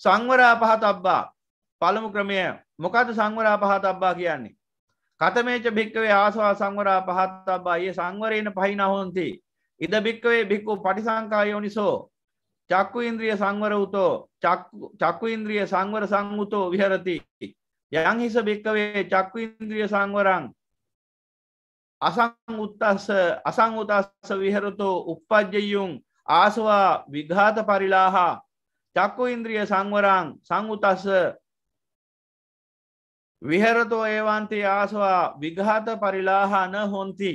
සංවරා පහත අබ්බා පළමු ක්‍රමය මොකද සංවරා පහත අබ්බා කියන්නේ. කතමේච භික්කවේ ආසවා සංවරා පහත් අබ්බා ඒ සංවරයන පහිනහොන්ති. ඉද භික්කවේ භික්කු පටිසංකායෝනිසෝ චක්කු ඉන්ද්‍රිය සංවර උතෝ චක්කු ඉන්ද්‍රිය සංවර සංවුතෝ විහරති. යං හිස භික්කවේ චක්කු ඉන්ද්‍රිය සංවරං අසංඋත්තස්ස අසංඋතස්ස විහරතෝ උප්පජ්ජයුන් ආසවා විඝාත පරිලාහා චක්කු ඉන්ද්‍රිය සංවරං සංඋතස්ස විහරතෝ ඒවන්ති ආසවා විඝාත පරිලාහන හොන්ති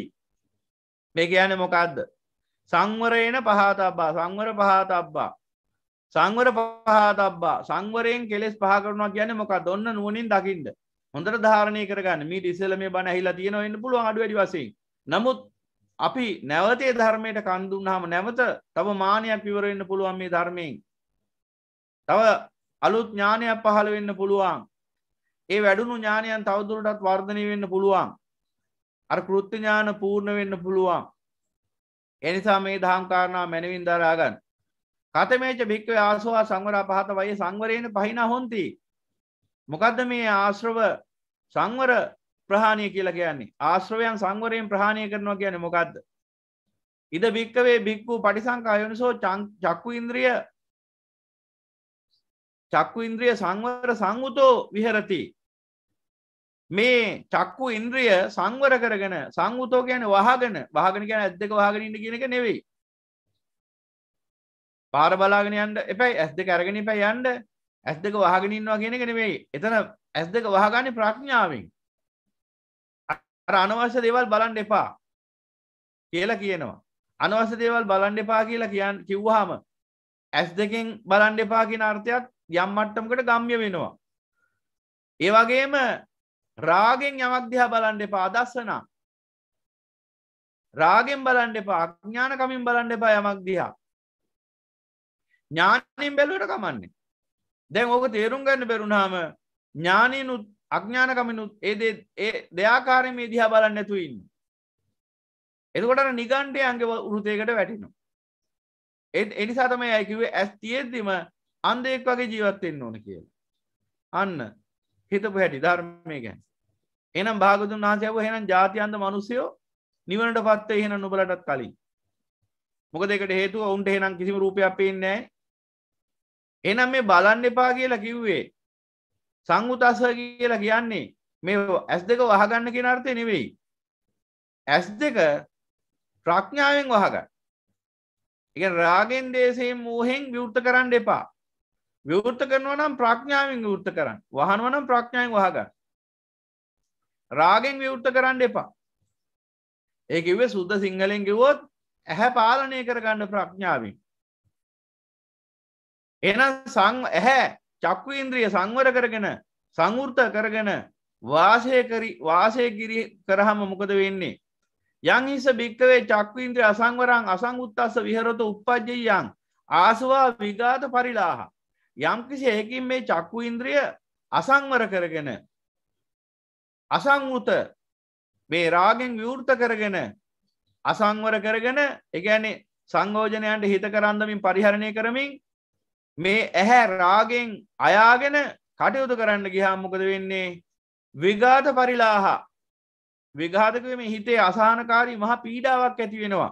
මේ කියන මොකක්ද සංවරයන පහත අබ්බා සංවර පහත අබ්බා සංවර පහත අබ්බා සංවරයෙන් කෙලෙස් පහ කරනවා කියන මොකක් ඔන්න නුවනින් දකිින්ද හොඳට ධාරණය කරගන්න මීට ඉස්සල මේ බණ හිලා තියෙනවන්න පුළුව අඩු වැඩි වසෙන් නමුත් අපි නැවතේ ධර්මයට කන්දුන්නාම නැවත තව මානයක් පිවරෙන්න්න පුළුවන් මේ ධර්මයෙන් තව අලුත් ඥානයක් පහළ වෙන්න පුළුවන් ඒ වැඩුණු ඥානයන් තවදුරටත් වර්ධනය වෙන්න පුළුවන් අර කෘත්ති ඥාන පූර්ණ වෙන්න පුළුවන් එනිසා මේ දහම්කාරණා මැනවින් දරාගන්න කතමේච භික්කව ආසවා සංවර පහත වය සංවරයන පහින හොන්ති මොකදද මේ ආශ්‍රව සංවර ප්‍රහාණය කියලා කියන්නේ ආශ්‍රවයන් සංවරයෙන් ප්‍රහාණය කරනවා කියන්නේ මොකක්ද ඉද භික්කවේ භික්කූ පටිසංකා යොනිසෝ චක්කු ඉන්ද්‍රිය චක්කු ඉන්ද්‍රිය සංවර සංවුතෝ විහරති මේ චක්කු ඉන්ද්‍රිය සංවර කරගෙන සංවුතෝ ගැන වහගෙන වහගෙන ගැන ඇත් දෙක වහගෙන ඉන්න කියනක නෙවෙයි පාර බලාගෙන යන්ට එපයි ඇස් දෙක අරගෙන පැ යන්ඩ ඇස් දෙක වහගෙන ඉන්නවා කියනක නෙවෙයි එතන ඇස් දෙක වහගන්න ප්‍රඥාවෙන් අනවශ්‍ය දේවල් බලන්න එපා කියලා කියනවා අනවශ්‍ය දේවල් බලන්න එපා කියලා කියන්න කිව්වහම ඇස් දෙකෙන් බලන්න එපා කියන අර්ථයත් යම් මට්ටමකට ගම්ය වෙනවා. ඒවගේම රාගෙන් යමක්දිහා බලන්ඩ එපා අදස්සනා රාගෙන් බලන්ඩ එපා අඥානකමින් බලන්ඩ එපා යමක් දිහා ඥානයෙන් බැලුවට කමන්නේ දැන් ඕක තේරුම් ගන්න බැරුණාම ඥානයනුත් අඥානකමිනුත් ඒ ඒ දෙයාකාරය මේ දිහා බලන්න ඇතුයින්න එතකොට නිගන්ටය අන්ගේ උරුතයකට වැටිනු එනිසා තමයි ඇකිවේ ඇස් තියෙද්දිම අන්දෙක් වගේ ජීවත්වෙන්න ඕන කියලා. අන්න හිතපු හැටි ධර්මය ගැන්. එනම් භාගතුන් වහන්සයව හෙනම් ජාතියන්ද මනුස්සයෝ නිවනට පත්ත එහෙන නොබලටත් කලින්. මොක දෙකට හේතු ඔවුන්ට හෙනම් කිසිම රූපයක් පේෙන්නෑ. එනම් මේ බලන්න එපා කියලා කිව්වේ. සංගුතස කියලා කියන්නේ මේ ඇස් දෙක වහගන්න කෙනර්ථය නෙවෙයි. ඇස් දෙක ප්‍රඥාවෙන් වහගන්න. එක රාගෙන් දේශයෙන් මූහෙන් විවෘත කරන්න එපා විවෘත කරනවා නම් ප්‍රඥාවෙන් විවෘත කරන්න වහනවා නම් ප්‍රඥාවෙන් වහගන්න රාගෙන් විවෘත කරන්න එපා ඒ කිව්වේ සුද්ධ සිංහලෙන් කිව්වොත් ඇහැ පාලනය කරගන්න ප්‍රඥාවෙන් එහෙනම් සං ඇහැ චක්කු ඉන්ද්‍රිය සංවර කරගෙන සංවෘත කරගෙන වාසය කරි වාසය කිරි කරහම මොකද වෙන්නේ යං හිස භික්කවේ චක්කු ඉන්ද්‍රිය අසංවරං අසංගුත්තස්ස විහෙරත උප්පජ්ජයං ආසවා විගාත පරිලාහ යම්කිසි ඒකින් මේ චක්කු ඉන්ද්‍රිය අසංවර කරගෙන අසංවත මේ රාගෙන් විවෘත කරගෙන අසංවර කරගෙන එකැනෙ සංගෝජනයන්ට හිත කරන්දමින් පරිහරණය කරමින් මේ ඇහැ රාගෙන් අයාගෙන කටයුතු කරන්න ගිහා මොකද වෙන්නේ විගාත පරිලාහා විඝාතක මේ හිතේ අසානකාරී මහා පීඩාවක් ඇති වෙනවා.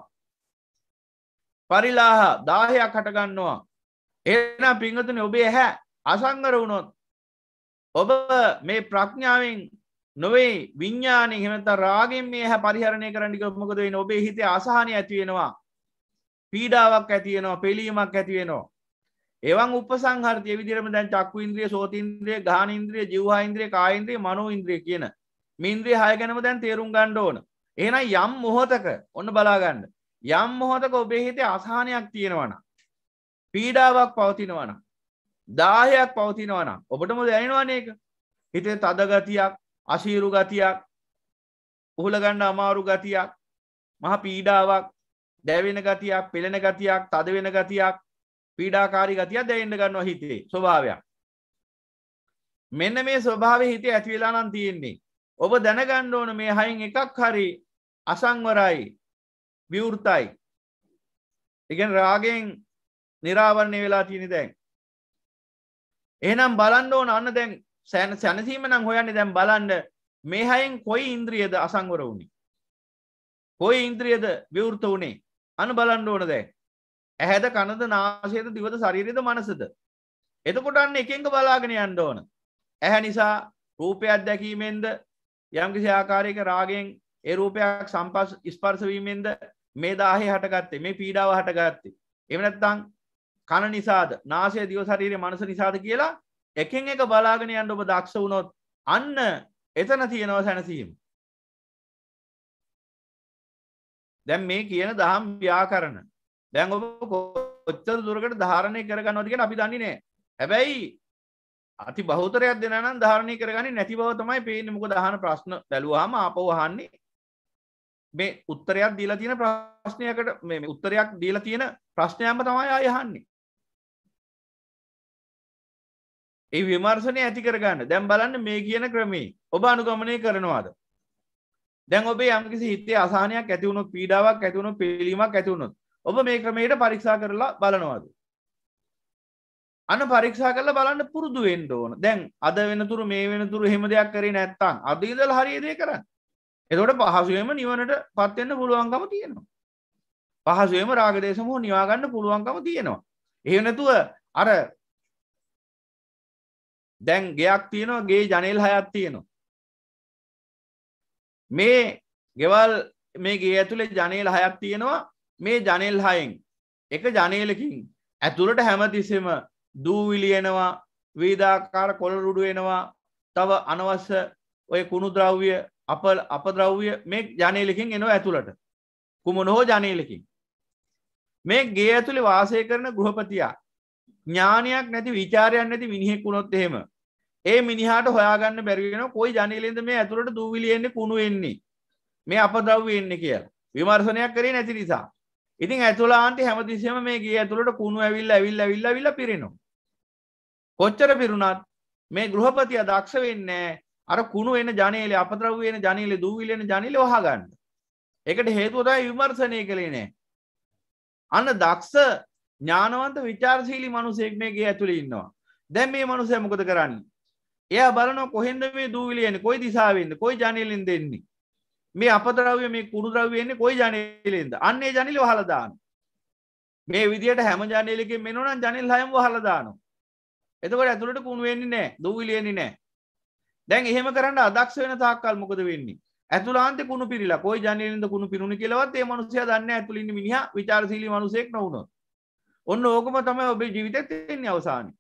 පරිලාහ දාහයක් හටගන්නවා ඒනම් පිංහතුන ඔබේ හැ අසංගර වුණොත් ඔබ මේ ප්‍රඥාවෙන් නොවේ විඤ්ඥානය හෙමත රාගෙන් මේ හැ පරිහරණය කරන්නි ඔබමකදේ ඔබේ හිතේ අසාහනය ඇතිවෙනවා පීඩාවක් ඇතියෙනවා පෙළීමක් ඇතිවෙනවා එවන් උපසංහරය විදිරම දැන් චක්කු ඉන්ද්‍රිය සෝතින්ද්‍රය ගානින්ද්‍රිය ජිවහහින්ද්‍රය කායින්ද්‍රය මනෝ ඉන්ද්‍රිය කියන මින්ද්‍රී හයගැනම දැන් තේරුම් ගණ්ඩ ඕන එන යම් මොහොතක ඔන්න බලාගන්න යම් මොහොතක ඔබේ හිතේ අසාහනයක් තියෙනවන පීඩාවක් පවතිනවනම් දාහයක් පවතිනවනම් ඔබටම දැනවානයක හිතේ තදගතියක් අශීරු ගතියක් උහුලගණ්ඩ අමාරු ගතියක් මහ පීඩාවක් දැවෙන ගතියක් පෙළෙන ගතියක් තද වෙන ගතියක් පීඩාකාරි ගතියක් දැවෙන්න ගන්නවා හිතේ ස්වභාවයක් මෙන්න මේ ස්වභාවය හිතේ ඇතිවෙලා නම් තියෙන්නේ ඔබ දැනගන්න ඕන මේ හයින් එකක් හරි අසංවරයි විවෘතයි ඉගෙන් රාගෙන් නිරාවරණය වෙලා තියෙන දැන් එහෙනම් බලන්න ඕන අන්න දැන් සෑන සැනසීම නම් හොයන්නේ දැන් බලන්න මේ හයෙන් කොයි ඉන්ද්‍රියද අසංවර වුණි කොයි ඉන්ද්‍රියද විවෘත වුණේ අනු බලන්න ඕන දැන් ඇහැද කනද නාසේද දිවද ශරීරයද මනසද එතකොට අන්න එකෙන්ක බලාගෙන යන්න ඕන ඇහැ නිසා රූපයක් දැකීමෙන්ද යම්කිසි ආකාරයක රාගෙන් ඒ රූපයක් සම්පස් ස්පර්ශවීමෙන්ද මේ දාහේ හටගත්තේ මේ පීඩාව හටගත්තේ එමනැත්තං කණ නිසාද නාසය දිය ශරීරය මනස නිසාද කියලා එකෙන් එක බලාගෙන යන්න ඔබ දක්ෂ වුණොත් අන්න එතන තියෙනව සැනසීම දැන් මේ කියන දහම් ව්‍යාකරණ දැන් ඔබ කොච්චර දුරකට ධාරණය කරගන්නවද කියලා අපි දන්නේ නෑ හැබැයි අති බහුතරයක් දෙන නම් ධාරණය කරගන්නේ නැති බව තමයි පේන්නේ මොකද අහන ප්‍රශ්න බැලුවාම ආපහු අහන්නේ මේ උත්තරයක් දීලා තියෙන ප්‍රශ්නයකට මේ උත්තරයක් දීලා තියෙන ප්‍රශ්නයක්ම තමයි ආය අහන්නේ ඒ විමර්ශනය ඇති කරගන්න දැම් බලන්න මේ කියන ක්‍රමේ ඔබ අනුගමනය කරනවාද දැන් ඔබේ යම්කිසි හිතේ අසානයක් ඇතිවුණු පීඩාවක් ඇතිවුණු පිළිමක් ඇතිවුණුත් ඔබ මේ ක්‍රමයට පරික්ෂා කරලා බලනවාද අන පරික්ෂා කරලා බලන්න පුරුදු වෙන්න ඕන දැන් අද වෙනතුරු මේ වෙනතුරු හෙම දෙයක් කරේ නැත්තං අදීදල් හරියදේ කරන්න එතොට පහසුවම නිවනට පත්වෙන්න පුළුවන්කම තියෙනවා පහසුවම රාගදේශමහ නිවාගන්න පුළුවන්කම තියෙනවා එහෙනැතුව අර දැන් ගෙයක් තියෙනවා ගේ ජනල් හයත් තියෙනවා මේ ගෙවල් මේ ගේ ඇතුළේ ජනේල් හයක් තියෙනවා මේ ජනේල් හයෙන් එක ජනේලකින් ඇතුළට හැමතිසෙම දූවිලියනවා වේදාකාර කොළරුඩු වෙනවා තව අනවස්ස ඔය කුණු ද්‍රව්‍ය අප අප ද්‍රව්‍ය මේ ජනේලකින් එනවා ඇතුළට කුමන හෝ ජනේලකින් මේ ගේ ඇතුළේ වාසය කරන ගෘහපතියා ඥානයක් නැති විචාරයක් නැති මිනිහෙක් වුණොත් එහෙම ඒ මිනිහාට හොයාගන්න බැරිගෙන කොයි ජනලෙද මේ ඇතුළට දූවිලියෙන්නේ කුණු එන්නේ මේ අප දව් එන්න කිය විමර්ශනයක් කරේ නැති නිසා ඉතින් ඇතුලාන්ට හැමතිසිම මේ ගේ ඇතුළට කුණු ඇවිල් ඇවිල් ඇවිල්ල විල්ල පිරෙනු කොච්චර පිරුණත් මේ ගෘහපතිය දක්ෂ වෙන්නේ අර කුණු එන ජනේලේ අපද්‍රව් වෙන ජනේලේ දූවිලෙන ජනේලේ වහගන්න ඒකට හේතුව තමයි විමර්ශනය කළේ නෑ අන්න දක්ෂ ඥානවන්ත විචාරශීලී මිනිසෙක් මේ ගේ ඇතුළේ ඉන්නවා දැන් මේ මිනිසයා මොකද කරන්නේ එය බලන කොහෙන්ද මේ දූවිලියන කොයි දිසාවෙන්න කොයි ජනලින් දෙන්නේ මේ අපදරව්‍ය මේ කුණු ද්‍රව්යන්නේ කොයි ජනලෙන්ද අන්නේ ජනලි හලදාන මේ විදිට හැම ජනලක මෙනන ජනල් හයම හලදානු එතකට ඇතුළට කුණුවෙන්නේ නෑ දූවිලියනි නෑ දැන් එහෙම කරන්න අදක්ෂ වෙන තාක්කල් මොකද වෙන්නේ ඇතුලාන්ත කුණු පිරිලා කොයි ජනලද කුණු පිරුණ කියලවත් ඒ මනුසය දන්න ඇතුලින් මිනිහ විචාරශීලි මනුසෙක් නොවුණු ඔන්න ඕකම තමයි ඔබේ ජීවිතත් එන්නේ අවසානි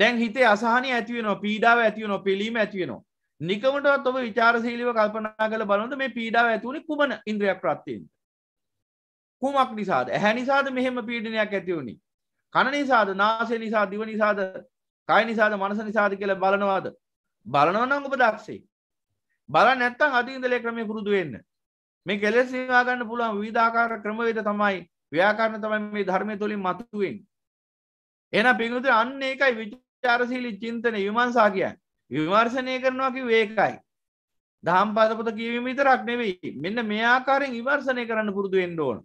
දැන් හිතේ අසාහනය ඇතිවෙන පීඩාව ඇතිවන පිළීම ඇතිවෙනවා නිකමටත් ඔබ විචාරශීලිව කල්පනා කළ බලොඳ මේ පීඩාව ඇතිවුණේ කුමන ඉන්ද්‍රයක් ප්‍රත්තියෙන්ට කුමක් නිසාද ඇහැ නිසාද මෙහෙම පීඩනයක් ඇතිවුණි කණ නිසාද නාසය නිසා දිව නිසාද කය නිසාද මනස නිසාද කියල බලනවාද බලනවනම් ඔබ දක්සේ බල නැත්තං අතිඉදලේ ක්‍රමය පුරුදු වෙන්න මේ කෙලෙස් නිවාගන්න පුළුවන් විධාකාර ක්‍රමවේද තමයි ව්‍යාකාරණ තමයි මේ ධර්මය තුළින් මතුවෙන් එන පිගුතු අන්න එකයි විච විචාරශීලි චින්තන විමර්ශා කියන් විමර්ශනය කරනවාකි වේකයි දහම් පදපොත කියවීම විතරක් නෙවෙයි මෙන්න මේ ආකාරයෙන් විවර්ශනය කරන්න පුරුදු වෙන්න ඕන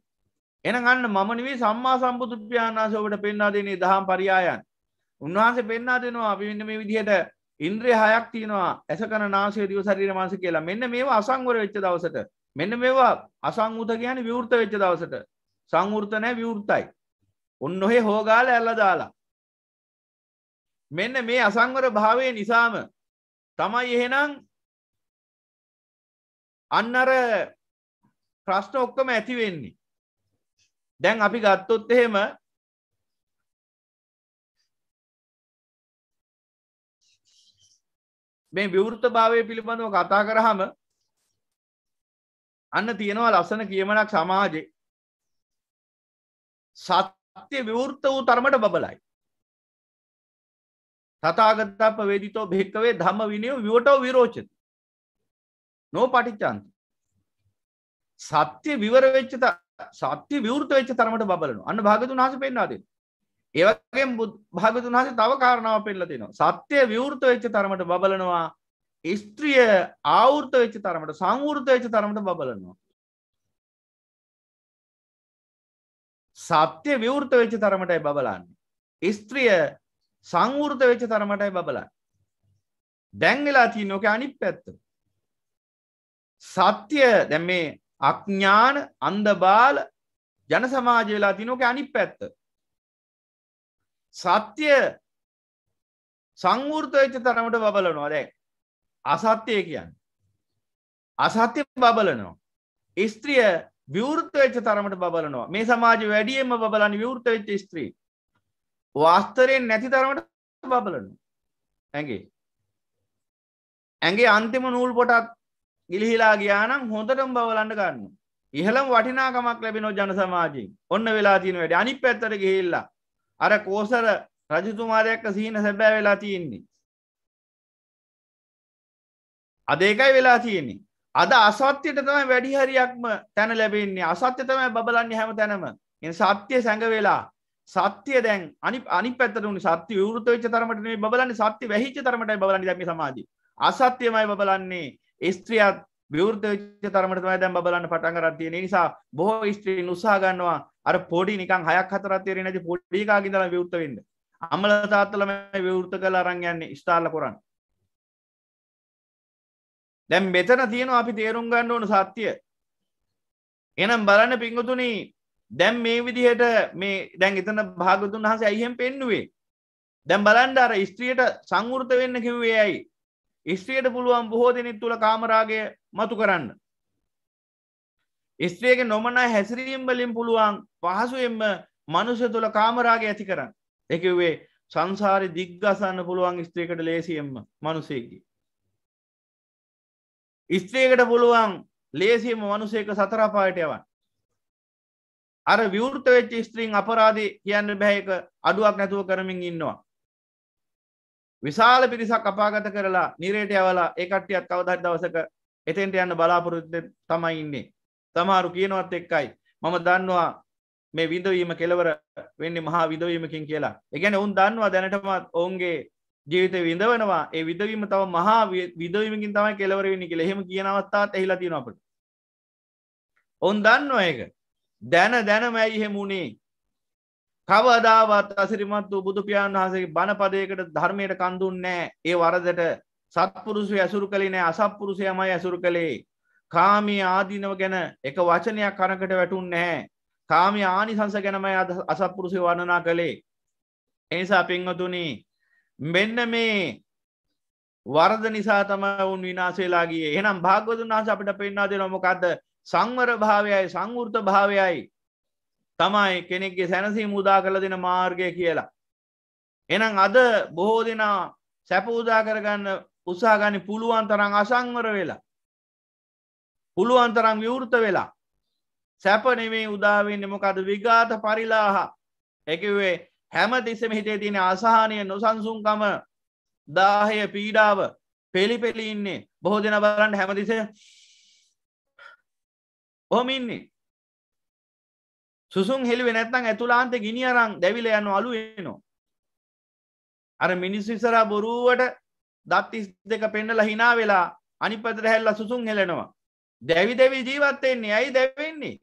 එහෙනම් අන්න මම නෙවෙයි සම්මා සම්බුදු පියාණන්ස ඔබට පෙන්වා දෙන්නේ දහම් පරයයන් උන්වහන්සේ පෙන්වා දෙනවා අපි මෙන්න මේ විදිහට ඉන්ද්‍රිය හයක් තියෙනවා ඇස කන නාසය දිව ශරීර මනස කියලා මෙන්න මේවා අසංවර වෙච්ච දවසට මෙන්න මේවා අසංගත කියන්නේ විවෘත වෙච්ච දවසට සංවෘත නැහැ විවෘතයි ඔන්න ඔහේ හොගාලා ඇල්ලලා දාලා මෙන්න මේ අසංවර භාවය නිසාම තමයි එහෙනම් අන්නර ප්‍රශ්න ඔක්කම ඇතිවෙන්නේ දැන් අපි ගත්තොත් එහෙම මේ විවෘත භාවය පිළිබඳව කතා කරහම අන්න තියෙනවා ලස්සන කියමනක් සමාජේ සත්‍ය විවෘත වූ තරමට බබලයි තතාගතප වෙදිතෝ භෙක්කවේ ධම විනයෝ විවටෝ විරෝචත නෝ පටිච්චාන්ත සත්‍ය විවර වෙච්චත සත්‍ය විවෘත වෙච්ච තරමට බලනු අන්න භාගතුන් හස පෙන්වාද ඒවගේ භාගතුන් හස තව කාරණාව පෙන්ල තිනවා සත්‍යය විවෘත වෙච්ච තරමට බලනවා ස්ත්‍රිය ආවෘත වෙච්ච තරමට සංවෘත වෙච්ච තරමට බලනවා සත්‍ය විවෘත වෙච්ච තරමටයි බබලන්නේ ස්ත්‍රිය සංවෘත වෙච්ච තරමටයි බබලයි දැන් වෙලා තියනෝක අනිත් පැත්ත සත්‍ය දැම් මේ අඥ්ඥාන අන්දබාල ජන සමාජ වෙලා තිනෝක අනිත් පැත්ත සත්‍ය සංවෘත වෙච්ච තරමට බබලනවා දැන් අසත්‍යය කියන්න අසත්‍ය බබලනවා ස්ත්‍රිය විවෘත වෙච්ච තරමට බබලනවා මේ සමාජ වැඩියම බලන්න විවෘත වෙච්ච ස්ත්‍රී වාස්තරයෙන් නැති තරමට බබලනු ඇගේ ඇගේ අන්තිම නූල් පොටත් ගිලිහිලා ගයානම් හොඳටම බවලන්න ගන්න ඉහළම් වටිනාකමක් ලැබෙන ජන සමාජී ඔන්න වෙලා තියෙන වැඩ අනි පැත්තර ගෙහිල්ලා අර කෝසර රජතුමාරයක්ක සීන සැබෑ වෙලා තියෙන්නේ අදේකයි වෙලා තියෙන්නේ අද අසත්‍යයට තමයි වැඩිහරියක්ම තැන ලැබෙන්නේ අසත්‍ය තමයි බබලන්නේ හැම තැනම එ සත්‍යය සැඟ වෙලා සත්‍යය දැන් අනි අනි පැත්තරුණ සත්‍ය වෘත වෙච්ච තරමට බලන්නේ සත්‍ය වැහිච්ච තරමටයි බලන්නේ දැම සමාජී අසත්‍යමයි බබලන්නේ ස්ත්‍රියත් විවෘතච තරමටමයි දැන් බලන්න පටන් කරත්තිය නිසා බොහෝ ස්ත්‍රී උත්සා ගන්නවා අර පොඩි නිකං හයක් හතරත්තේර නැති පොඩිකාගි දල විවෘතවෙන්න අමල තාත්තලම විවෘත කළ අරංයන්න ස්ථාල කොරන්න දැම් මෙතන තියෙනවා අපි තේරුම් ගන්න ඕන සත්‍යය එනම් බලන්න පිංගතුනී දැන් මේ විදිහට මේ දැන් එතන භාගතුන් වහස ඇයිහෙන් පෙන්නුවේ දැන් බලන්ඩ අර ස්ත්‍රියට සංවෘත වෙන්න කිව්වේ ඇයි ස්ත්‍රියට පුළුවන් බොහෝ දෙනෙත් තුළ කාමරාගය මතු කරන්න ස්ත්‍රියගේ නොමනා හැසිරීම් බලින් පුළුවන් පහසුවෙන්ම මනුෂ්‍ය තුළ කාමරාග ඇති කරන්න එකවේ සංසාරය දිග්ගසන්න පුළුවන් ස්ත්‍රයකට ලේසියෙන්ම මනුසේකි. ස්ත්‍රයකට පුළුවන් ලේසියම මනුසේක සතරාපායට යවන් අර විවෘත වෙච්ච ස්ත්‍රීන් අපරාධී කියන්න බැහැක අඩුවක් නැතුව කරමින් ඉන්නවා. විශාල පිරිසක් අපාගත කරලා නිරේට යවලා ඒකට්ටියත් කවදත් දවසක එතෙන්ට යන්න බලාපොරොත්ත තමයි ඉන්නේ. තමාරු කියනවත් එක්කයි. මම දන්නවා මේ විදවීම කෙලවර වෙන්නේ මහා විදවීමකින් කියලා. එකගැන උන් දන්නවා දැනටමත් ඔවුන්ගේ ජීවිත විඳවනවා ඒ විදවීම තව මහා විදවීමකින් තමයි කෙලවරවෙනි කියලා එහෙම කියනවත්තාත් එහිලා තියෙන අපට. ඔවන් දන්නවා ඒක දැන දැනමැයි හෙමුණේ කවදාවත් අසිරිමත් වූ බුදුපාණන් වහසගේ බණපදයකට ධර්මයට කඳුන්නෑ ඒ වරදට සත්පුරුසු ඇසුරු කළේ නෑ අසත්පුරුසයමයි ඇසුරු කළේ කාමී ආදීනව ගැන එක වචනයක් කනකට වැටුන් නැහැ කාමී ආනිසංස ගැනමයි අසත්පුරුසය වන්නනා කළේ එනිසා පංහතුනි මෙන්න මේ වරද නිසා තම උන් විනාසේලාගේ එනම් භාගතුන් වහස අපිට පෙන්න්නා දෙනොමොකක්ද සංවර භාවයයි සංවෘත භාවයයි තමයි කෙනෙක්ගේ සැනසී මුදා කළ දෙන මාර්ගය කියලා. එනම් අද බොහෝ දෙනා සැපූදා කරගන්න උත්සාගනි පුළුවන් තරං අසංවර වෙලා. පුළුවන් තරං විවෘත වෙලා. සැපනෙමේ උදාවෙන්න මොකද විගාත පරිලාහ එකවේ හැම තිස්සම හිතේ තියෙන අසාහනය නොසන්සුන්කම දාහය පීඩාව පෙළි පෙළි ඉන්නේ බොහෝ දෙන බලන්න හැමතිසේ ඔහොම ඉන්නේ සුසුම් හෙළුවේ නැත්නම් ඇතුලාන්ත ගිනි අරන් දැවිලා යන අලු එනවා අර මිනිස්සු ඉස්සරහා බොරුවට දත් 32 පෙන්නලා hina වෙලා අනිත් පැත්තට හැල්ලා සුසුම් හෙලනවා දැවි දැවි ජීවත් වෙන්නේ ඇයි දැවෙන්නේ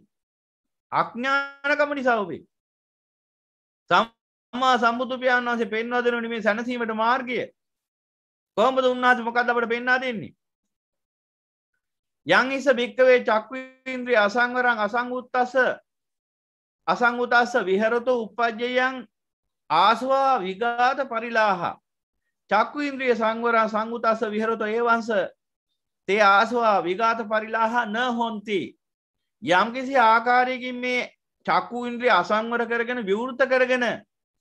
අඥානකම නිසා ඔබේ සම්මා සම්බුදු පියාණන් වහන්සේ පෙන්වා දෙනුනේ මේ සැනසීමට මාර්ගය කොහොමද උන්වහන්සේ මොකද්ද අපට පෙන්වා දෙන්නේ යං ඉස භික්කවේ චක්වි ඉන්ද්‍රී අසංවරං අසංගුත්තස අසංගුතස්ස විහරතු උපජ්ජයන් ආසවා විගාත පරිලාහ චක්කු ඉන්ද්‍රිය සංවරා සංගුතස්ස විහරතු ඒවන්ස තේ ආසවා විගාත පරිලාහ න හොන්ති යම්කිසි ආකාරයකින් මේ චක්කු ඉන්ද්‍රී අසංවර කරගෙන විවෘත කරගෙන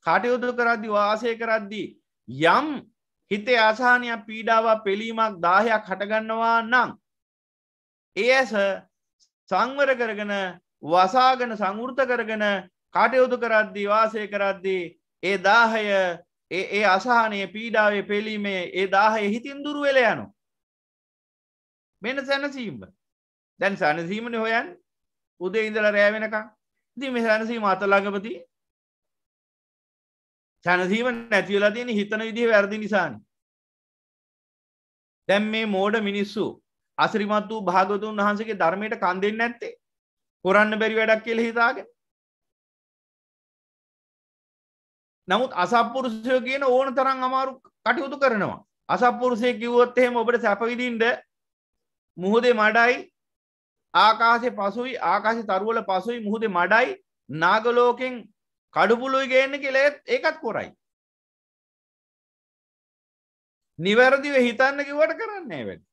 කටයුතු කරද්දි වාසය කරද්දී යම් හිතේ අසාහනයක් පීඩාවක් පෙළීමක් දාහයක් හටගන්නවා නම් ඒ ඇස සංවර කරගෙන වසාගෙන සංවෘත කරගෙන කටයුතු කරද්දී වාසය කරද්දී ඒ දාහය ඒ අසානය පීඩාවේ පෙළීමේ ඒ දාහය හිතින් දුරු වෙල යනු මෙන සැනසීම දැන් සැනසීමන හොයන් උදේ ඉඳල රෑවෙනකා ති මෙ සැනසීම අතළඟපති සැනසීම නැතිවලා තියෙන හිතන විදිහ වැරදි නිසාන දැම් මේ මෝඩ මිනිස්සු අසරිමත් වූ භාගතුන් වහන්සගේ ධර්මයට කන් දෙන්න ඇත්තේ කොරන්න බැරි වැඩක් කියල හිතාග නමුත් අසපපුරුෂය කියන ඕන තරන් අමාරු කටයුතු කරනවා අසපපුරුසය කිවොත් එහෙම ඔබට සැපවිදින්ට මුහුදේ මඩයි ආකාසේ පසුයි ආකාශ තරුවල පසුයි මුහුදේ මඩයි නාගලෝකෙන් කඩුපුලුයි ගේන්න කෙලෙත් ඒකත් කොරයි නිවැරදිව හිතන්න කිවට කරන්නේ වැඩ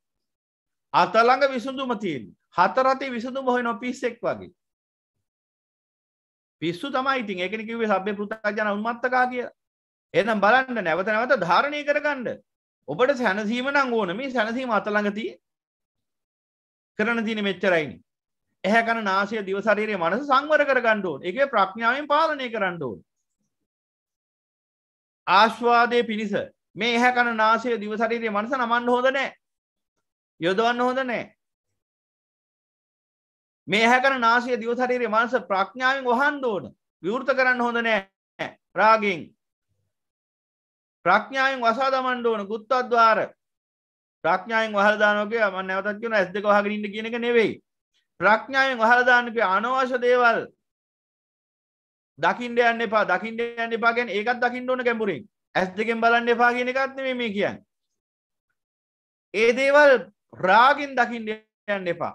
අතළඟ විසුඳුම තියෙන් හතරතේ විසඳුම හොයි නොපිස්සෙක් වගේ පිස්සු තමයි ඉතින් ඒකන කිවේ සබ්‍ය පෘතාජන උන්මත්තකා කිය එනම් බලන්න නැවත නැවත ධාරණය කරගණ්ඩ ඔබට සැනසීම නං ඕන මේ සැනසීම අතළඟති කරන තින මෙච්චරයිනි එහැකන නාසය දිවසරයේ මනස සංවර කරගණ්ඩුවන් එක ප්‍රඥාවෙන් පාලනය කරණ්ඩුවන් ආශ්වාදය පිණිස මේ එහැකන නාසය දිවසරයේ මනස නමන් හෝද නෑ යොදවන්න හොඳ නෑ මේ හැකර නාසිය දියවතරීරේ මනස ප්‍රඥාවෙන් වහන්ද ඕන විවෘත කරන්න හොඳ නෑ රාගින් ප්‍රඥාවෙන් වසා දමන්ඩ ඕන ගුත්තත්වාර ප්‍රඥාවෙන් වහදානෝකය ම නැවතත් කියෙන ඇස් දෙක වහගරින්න කියන එක නෙවෙයි ප්‍රඥාවෙන් වහලදානක අනවශ්‍ය දේවල් දකිින්ට යන්න එපා දකිින්ට යන්න එපා ගැන ඒකත් දකිින්ට ඕන කැඹුරින් ඇස් දෙකෙන් බලන්න එපා කියන එකත්න මේ කියන්න ඒ දේවල් රාගෙන් දකිින්ඩ යන්න එපා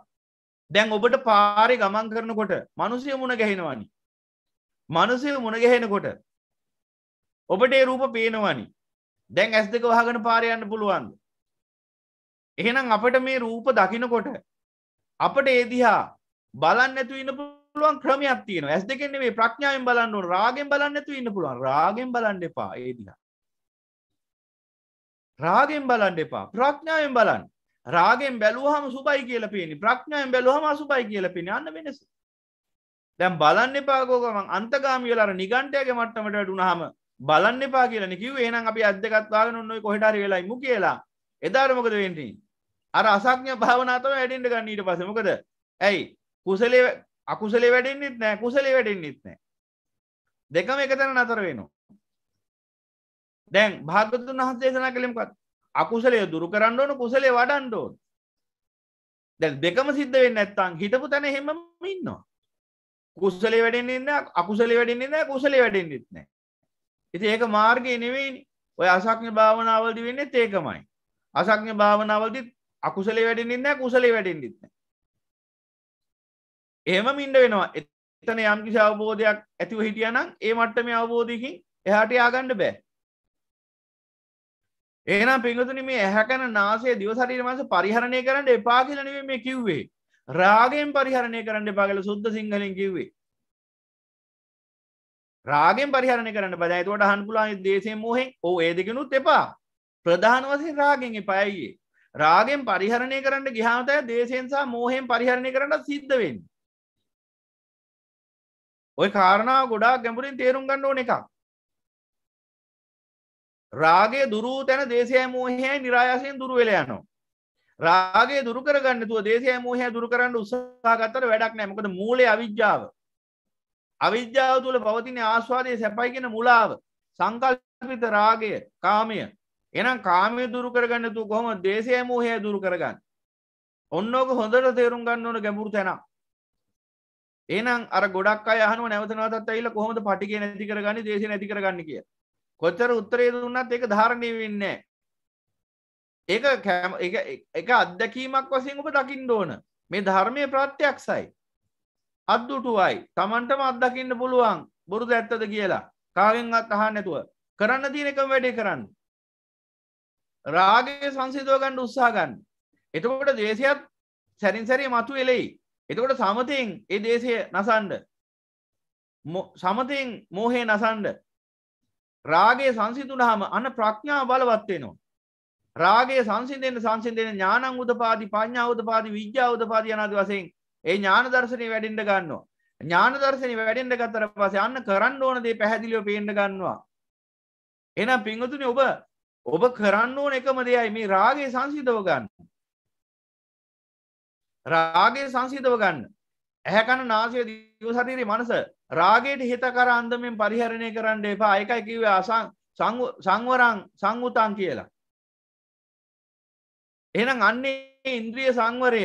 දැන් ඔබට පාරි ගමන් කරනකොට මනුසය මුණ ගැහෙනවානි මනුසය මුණ ගැහෙනකොට ඔබට ඒ රූප පේනවානි දැන් ඇස් දෙක වහගෙන පාරයන්න පුළුවන්ද එහෙනම් අපට මේ රූප දකිනකොට අපට ඒදිහා බලන්න ඇතු ඉන්න පුළුවන් ක්‍රමයක් තියෙන ඇස් දෙකෙන්නේ මේ ප්‍රඥාවෙන් බලන්න රාගෙන් බලන්න ඇතු ඉන්න පුළුවන් රාගෙන් බලන්න එපා ඒදිහා රාගෙන් බලන්න එපා ප්‍රඥාවෙන් බලන්න රාගෙන් බැලුවහම සුබයි කියල පේනි ප්‍රඥාවෙන් බැලුවහම අසුබයි කියල පෙන අන්න වෙනස දැම් බලන්න එපාකෝකමන් අන්තගාමියලර නිගන්ටයගේ මට්ටමට ටුනහම බලන්න එපා කියලන කිව ඒනම් අපි අධ්‍යකත්වාගෙන නොයි කොහටරි වෙලායිමු කියලා එදාරමකද වෙන්නේ අර අසක්ඥ භාවනාතම වැඩෙන්ට ගන්න ඊට පසමකද ඇයි කුසලේ අකුසලේ වැඩෙන්න්නෙත් නෑ කුසලේ වැඩෙන්න්නෙත් නෑ දෙකම එකතැන නතර වෙනවා දැන් භාගතුන් වහස් දේශනා කළෙමකත් අකුසලය දුරු කරන්න ඕන කුසලේ වඩන්ඩ ඕන දැ දෙකම සිද්ධ වෙන්න ඇත්තං හිතපු තැන හෙම ඉන්නවා කුස්සලේ වැඩෙන්න්න අකුසලේ වැඩෙන්න්න කුසලේ වැඩෙන්න්නෙත් නෑ ඉති ඒක මාර්ගය නෙවෙයි ඔය අසක්ඥ භාවනාවල්දි වෙන්න ඒකමයි අසක්ඥ භාවනාවල්දි අකුසලේ වැඩෙන්න්න කුසලේ වැඩෙන්න්නෙත්න එහෙම මින්ඩ වෙනවා එතන යම්කිසි අවබෝධයක් ඇතිව හිටියනම් ඒ මට්ටම අවබෝධයකින් එහට යාගණ්ඩ බෑ ඒනම් පිංගතුනි මේ ඇහැකන නාසේ දිවසරීර මස පරිහරණය කරන්න එපා කියලනව මේ කිව්වේ. රාගෙන් පරිහරණය කරන්න පාගල සුද්ද සිංහලින් කිව්වේ. රාගෙන් පරිහරණය කරන්න බදයිතුවට හන්පුලානි දේශය මෝහෙ ඕ ඒදකනුත් එපා. ප්‍රධාන වසේ රාගෙන් එපයයියේ. රාගෙන් පරිහරණය කරන්න ගිහාතය දේශයෙන්සා මෝහෙන් පරිහරණය කරන්න සිද්ධවෙන්. ඔය කාරණාව ගොඩා ගැඹුරින් තේරුම් ගන්න ඕන එකක්. රාගය දුරූ තැන දේශය මූහය නිරායාසයෙන් දුරු වෙලයනවා. රාගේ දුරු කරගන්නතුව දේශය මූහය දුරු කරන්න උත්සාහගත්තට වැඩක් නෑ මොකද මූලේ අවිද්‍යාව. අවිද්‍යාව තුළ පවතින ආස්වාදය සැපයිගෙන මුලාව සංකල්පිත රාගය කාමය එනම් කාමය දුරු කරගන්නතු කොහොම දේශය මූහය දුරු කරගන්න. ඔන්නෝක හොඳට තේරුම් ගන්න ඕන ගැඹුරු තැන. එනම් අර ගොඩක් අයහනුව නැවතනවතත් ඇයිල කොහොමද පටිගේ නැති කරගන්න දේශය නැති කරගන්න කියලා. කොච්චර උත්තරේ දුන්නත් ඒක ධාරණය වෙන්නේ ඒක කෑම එක අත්දැකීමක් වසින් ඔබ දකිින් ඕන මේ ධර්මය ප්‍රත්‍යයක්සයි අත්දුටුවයි තමන්ටම අත්දකින්න පුළුවන් බොරුද ඇත්තද කියලා කාගෙන් අත් අහා නැතුව කරන්න තියනක වැඩේ කරන්න රාගය සංසිතව ගණ්ඩ උත්සාගන්න එතකොට දේශයත් සැරින් සැරේ මතු එලෙයි එතකොට සමතින් ඒ දේශය නසන්ඩ සමතින් මෝහේ නසන්ඩ රාගය සංසිතුනහම අන ප්‍රඥා බලවත්වෙනවා. රාගේ සංසිදෙන් සංසිදෙන ඥානං උදපාදි පඥා උදපාදි විද්‍යා උදපාදි යනාද වසයෙන් ඒ ඥාන දර්ශනය වැඩෙන්ට ගන්නවා. ඥාන දර්ශනය වැඩෙන්ට කතර පස අන්න කරන්න ඕන දේ පැහැදිලිෝ පේෙන්ට ගන්නවා. එනම් පිංහතුනි ඔබ ඔබ කරන්න ඕන එකම දෙයයි මේ රාගේ සංසිතව ගන්න. රාගේ සංසිතව ගන්න. ඇහැකන නාසය දියසරීරේ මනස රාගයට හිතකර අන්දමෙන් පරිහරණය කරන්න එපා අයකයි කිවේ අසං සංවරං සංවතන් කියලා. එනම් අන්නේ ඉන්ද්‍රිය සංවරය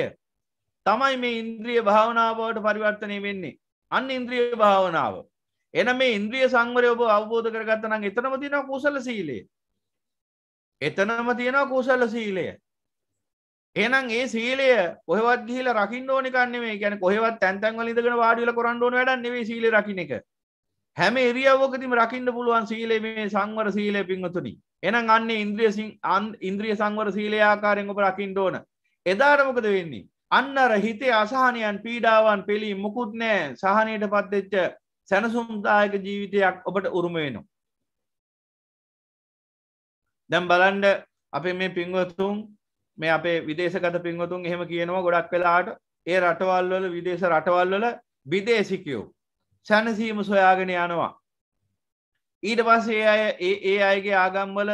තමයි මේ ඉන්ද්‍රිය භාවනාවට පරිවර්තනය වෙන්නේ අන්න ඉන්ද්‍රිය භාවනාව. එන මේ ඉන්ද්‍රිය සංවරය ඔබ අවබෝධ කරගත්තනම් එතනම තියෙන කුසල සීලේ. එතනම තියෙන කුසල සීලය ඒනම් ඒ සීලය කොහෙවත් ගිහිල රකිින් ඕනිකන්නේ ගැන කොහෙවත් තැන්තැන්වලිදගෙන වාඩිල කොරන්ඩෝන වැඩන්නෙේ සීල රකින එක හැම එරියාවකතිම රකින්න පුළුවන් සීලේ මේ සංවර සීලය පින්වතුනි එනම් අන්න ඉන්ද්‍රිය අන් ඉන්ද්‍රිය සංවර සීලයාකාරෙන් ඔබ රකිින්ට ඕන එදාරමකද වෙන්නේ අන්න රහිතේ අසාහනයන් පීඩාවන් පෙළි මුකුත් නෑ සහනයට පත්වෙච්ච සැනසුම්දායක ජීවිතයක් ඔබට උරුම වෙනවා දැම් බලන්ඩ අපේ මේ පින්වතුන් මේ අපේ විදේශගත පින්වතුන් එහෙම කියනවා ගොඩක් වෙලාට ඒ රටවල්වල විදේශ රටවල්වල විදේශිකයෝ සැනසීම සොයාගෙන යනවා. ඊට පස් ඒ අය ඒ ඒ අයගේ ආගම්වල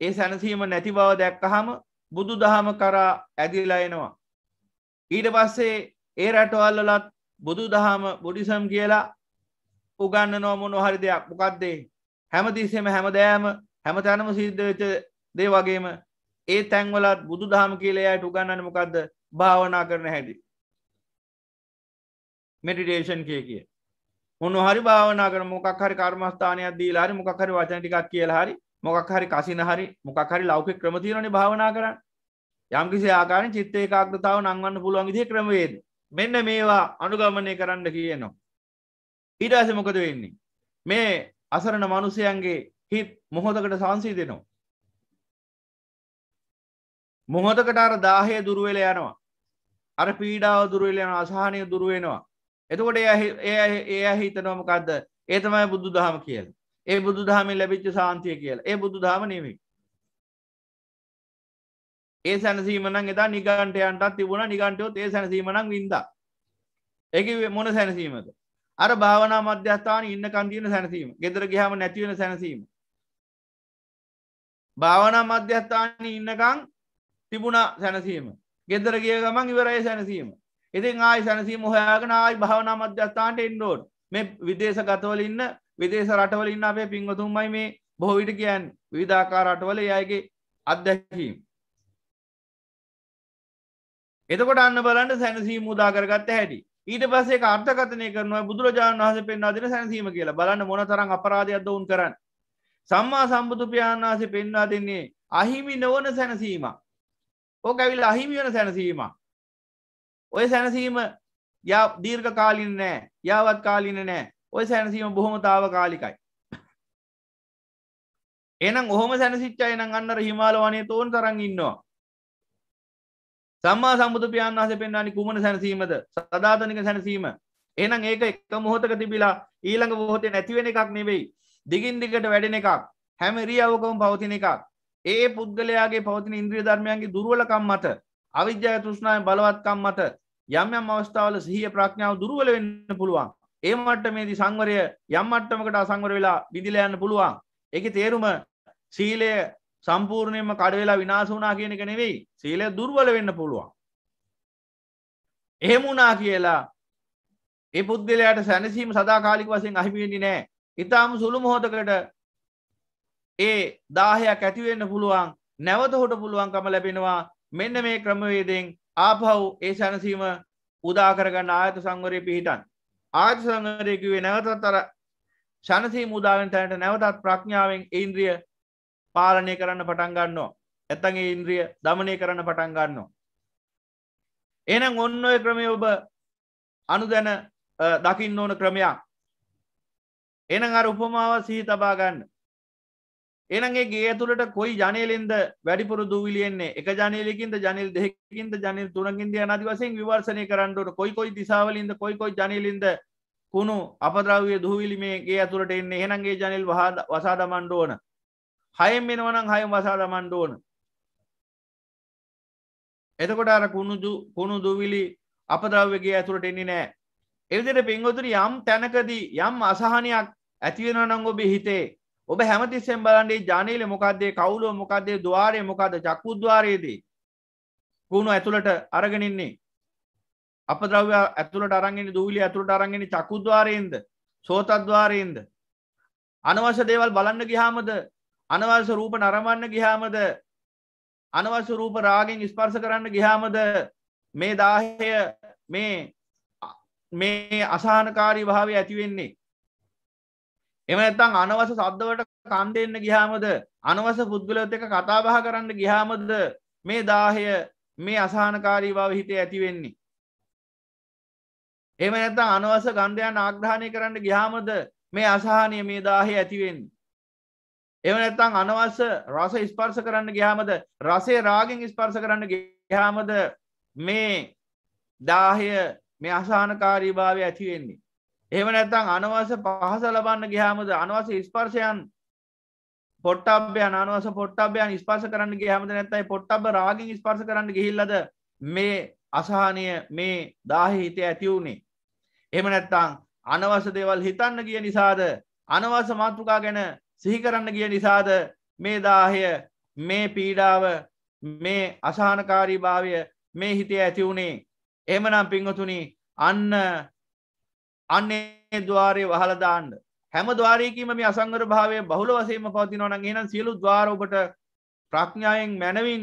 ඒ සැනසීම නැති බව දැක්කහම බුදු දහම කරා ඇදිලා එනවා. ඊට පස්සේ ඒ රටවල්ලලත් බුදු දහම බොඩිසම් කියලා උගන්න නොමුණ හරි දෙයක් මොකක්දේ හැමතිස්සෙම හැමදෑම හැම තැනම සිද්ධවෙච දේ වගේම ඒ තැන්වලත් බුදු දහම කියලේ අයට උගන්නන්න මොකක්ද භාවනා කරන හැටි මෙඩිටේෂන් කිය කිය මොන හරි භාවනා කර මොකක් හරි කර්මස්ථානයක් දී හරි මොකක් හරි වචන ටිකක් කියලා හරි මොකක් හරි කසින හරි මොකක් හරි ලෞක ක්‍රමතිරණ භාවනා කරන්න යම්කිසි ආකාරෙන් චිත්ත ඒකාග්‍රතාව නංවන්න පුළුවන් විදිහේ ක්‍රමවේද මෙන්න මේවා අනුගමනය කරන්න කියනවා ඊට පස්සේ මොකද වෙන්නේ මේ අසරණ මිනිසයන්ගේ හිත් මොහොතකට සංසිඳෙනවා මොහොතකට අර දාහය දුරුවෙල යනවා අර පීඩාව දුරුවෙල යන අසාහනය දුරුවෙනවා එතකොට එය හිතනොමකක්ද ඒතමයි බුදු දහම කියල ඒ බුදු දහමින් ලැබිච්ච සාන්තිය කියල ඒ බුදු දහම නෙමි ඒ සැනසීමනන් එදා නිගන්ටයන්ටත් තිබුණ නිගන්ටයොත් ඒ සැනසීමනං වින්ද එක මොන සැනසීමද අර භාවනා මධ්‍යස්ථාන ඉන්න කන්තියන සැනසීම ගෙදර ගහම නැතිවෙන සැනසීම භාවනා මධ්‍යස්ථාන ඉන්නකං තිබුණා සැනසීම ගෙදර ගිය ගමන් ඉවරයි සැනසීම ඉතින් ආයි සැනසීම හොයාගෙන ආයි භාවනා මධ්‍යස්ථාන්ට එන්ඩෝඩ් මේ විදේශ ගතවල ඉන්න විදේශ රටවල ඉන්න අපේ පින්වතුන්මයි මේ බොහොවිට කියන් විධාකා රටවල යගේ අත්දැකීම් එතකොට අන්න බලන්න සැනසීම මුදාකරගත්ත හැටි ඊට පසේ අර්ථකතනය කරනවා බුදුරජාණන් වහස පෙන්වා දෙන සැනසීම කියලා බලන්න මොනතරං අපරාධයක් දවුන් කරන්න සම්මා සම්බුදුපාන් වහසේ පෙන්වා දෙන්නේ අහිමි නොවන සැනසීමක් ඕක ඇවිල් අහිමි වෙන සැනසීම ඔය සැනසීම ය දීර්ඝ කාලින නෑ යාවත් කාලින නෑ ඔය සැනසීම බොහොම තාව කාලිකයි එනම් ඔහොම සැනසිච්චා එනම් අන්නර හිමාල වනේ තෝන් තරන් ඉන්නවා සම්මා සම්බුදු පියන් වහස පෙන්න්නනි කුමන සැනසීමද සදාතනික සැනසීම එනම් ඒක එක මොහොතක තිබිලා ඊළඟ බොහොතේ නැතිවෙන එකක් නෙවෙයි දිගින් දිගට වැඩෙන එකක් හැම රියවකම පවතින එකක් ඒ පුද්ගලයාගේ පවතින ඉන්ද්‍රිය ධර්මයන්ගේ දුර්ුවලකම් මත අවිද්‍යාය තෘෂ්ණය බලවත්කම් මත යම් යම් අවස්ථාවල සිහිය ප්‍රඥාව දුර්ුවල වෙන්න පුළුවන් ඒ මට්ටමේදී සංවරය යම් අට්ටමකට අසංවර වෙලා බිඳිල යන්න පුළුවන් එක තේරුම සීලය සම්පූර්ණයම කඩවෙලා විනාස වනා කියන එක නෙවෙයි සීලය දුර්වල වෙන්න පුළුවන් එහෙමුණා කියලා ඒ පුද්ගලයාට සැනසීම සදාකාලික වසයෙන් අහිමිවෙන්නේ නෑ ඉතාම සුළු මොහොතකට ඒ දාහයක් ඇතිවෙන්න පුළුවන් නැවත හොට පුළුවන්කම ලැබෙනවා මෙන්න මේ ක්‍රමවේදෙන් ආපහව් ඒ සැනසීම උදාකරගන්න ආයත සංවරය පිහිටන්. ආයත සංවරයකිවේ නැවතත් අර ශනසී මුදාවෙන් තැනට නැවතත් ප්‍රඥාවෙන් ඉන්ද්‍රිය පාලනය කරන්න පටන්ගන්නවා. ඇත්තගේ ඉන්ද්‍රිය දමනය කරන්න පටන්ගන්නවා. එනම් ඔන්න ඔය ක්‍රමය ඔබ අනුදැන දකින්න ඕන ක්‍රමයක්. එන අර උපමාව සිහි තබා ගන්න එනගේ ගේ ඇතුළට කොයි ජනයලින්ද වැඩිපුර දූවිලියෙන්නේ එක ජනයලකින්ද ජනල් දෙකින්ද ජනල් තුරගින්ද අනති වසෙන් විවර්සනය කරන්නට කොයි කොයි දිසාවලින්ද කොයි කොයි ජනලින්ද කුණු අපද්‍රව්‍ය දූවිලි මේගේ ඇතුළට එන්න එහනගේ ජනල් වසා දමන්ඩ ඕන හයම් මෙෙනවනම් හයම් වසා දමන්ඩ ඕන එතකොට අර කුණු කුණු දුවිලි අපද්‍රව්‍යගේ ඇතුළට එන්නේ නෑ එවිදිට පින්ගොතුර යම් තැනකදී යම් අසාහනයක් ඇතිවෙනනං ඔබේ හිතේ ඔබ හැමතිස්සෙන් බලන්ඩේ ජනීල මොකක්දේ කවුලෝ මොකක්දේ දවාරය මොකද චක්කුද්වාරයේදී කුණු ඇතුළට අරගෙනන්නේ අප ද්‍රව ඇතුළට අරගෙන දූලි ඇතුළට අරගෙන චකුද්වාරයෙන්ද සෝතත්ද්වාරයෙන්ද අනවශ දේවල් බලන්න ගිහාමද අනවල්ස රූප නරමන්න ගිහාමද අනවශ රූප රාගෙන් ස්පර්ස කරන්න ගිහාමද මේ දාහය මේ මේ අසාහනකාරී භාවය ඇතිවෙන්නේ එම නැත්තං අනවස සද්ධවට කන් දෙන්න ගිහාමද අනවස පුද්ගලත් එක කතාබහ කරන්න ගිහාමද මේ දාහය මේ අසාහනකාරී බව හිතේ ඇතිවෙන්නේ. එම නැත අනවස ගන්ධයන් ආග්‍රහණය කරන්න ගිහාමද මේ අසාහනය මේ දාහය ඇතිවෙන්. එම නැත්තං අනවස රස ස්පර්ස කරන්න ගිහාමද රසේ රාගෙන් ස්පර්ස කරන්න ගිහාමද මේ දාහය මේ අසාහනකාරී භාවය ඇතිවෙන්නේ. එහම නැත්තං අනවස පහස ලබන්න ගිහාමද අනවස ස්පර්ශයන් පොට්ටබ්‍ය අනවස පොට්ටබ්‍යයන් ස්පර්ස කරන්න ගහමද නැත්තයි පොට්ටබ රාගින් ස්පර්ස කරන්න ගිහිල්ලද මේ අසාහනය මේ දාහි හිතය ඇතිවුණේ. එම නැත්තං අනවස දේවල් හිතන්න ගිය නිසාද අනවස මාතෘකා ගැන සිහි කරන්න ගිය නිසාද මේ දාහය මේ පීඩාව මේ අසාහනකාරී භාවය මේ හිතේ ඇතිවුණේ එමනම් පිංහතුනි අන්න අන්නේ දවාරය වහල දාන්න හැම දවාරයකීම මේ අසංගර භාවය බහුල වසේම පවතිනවන එනම් සියලු දවාරෝබට ප්‍රඥායෙන් මැනවින්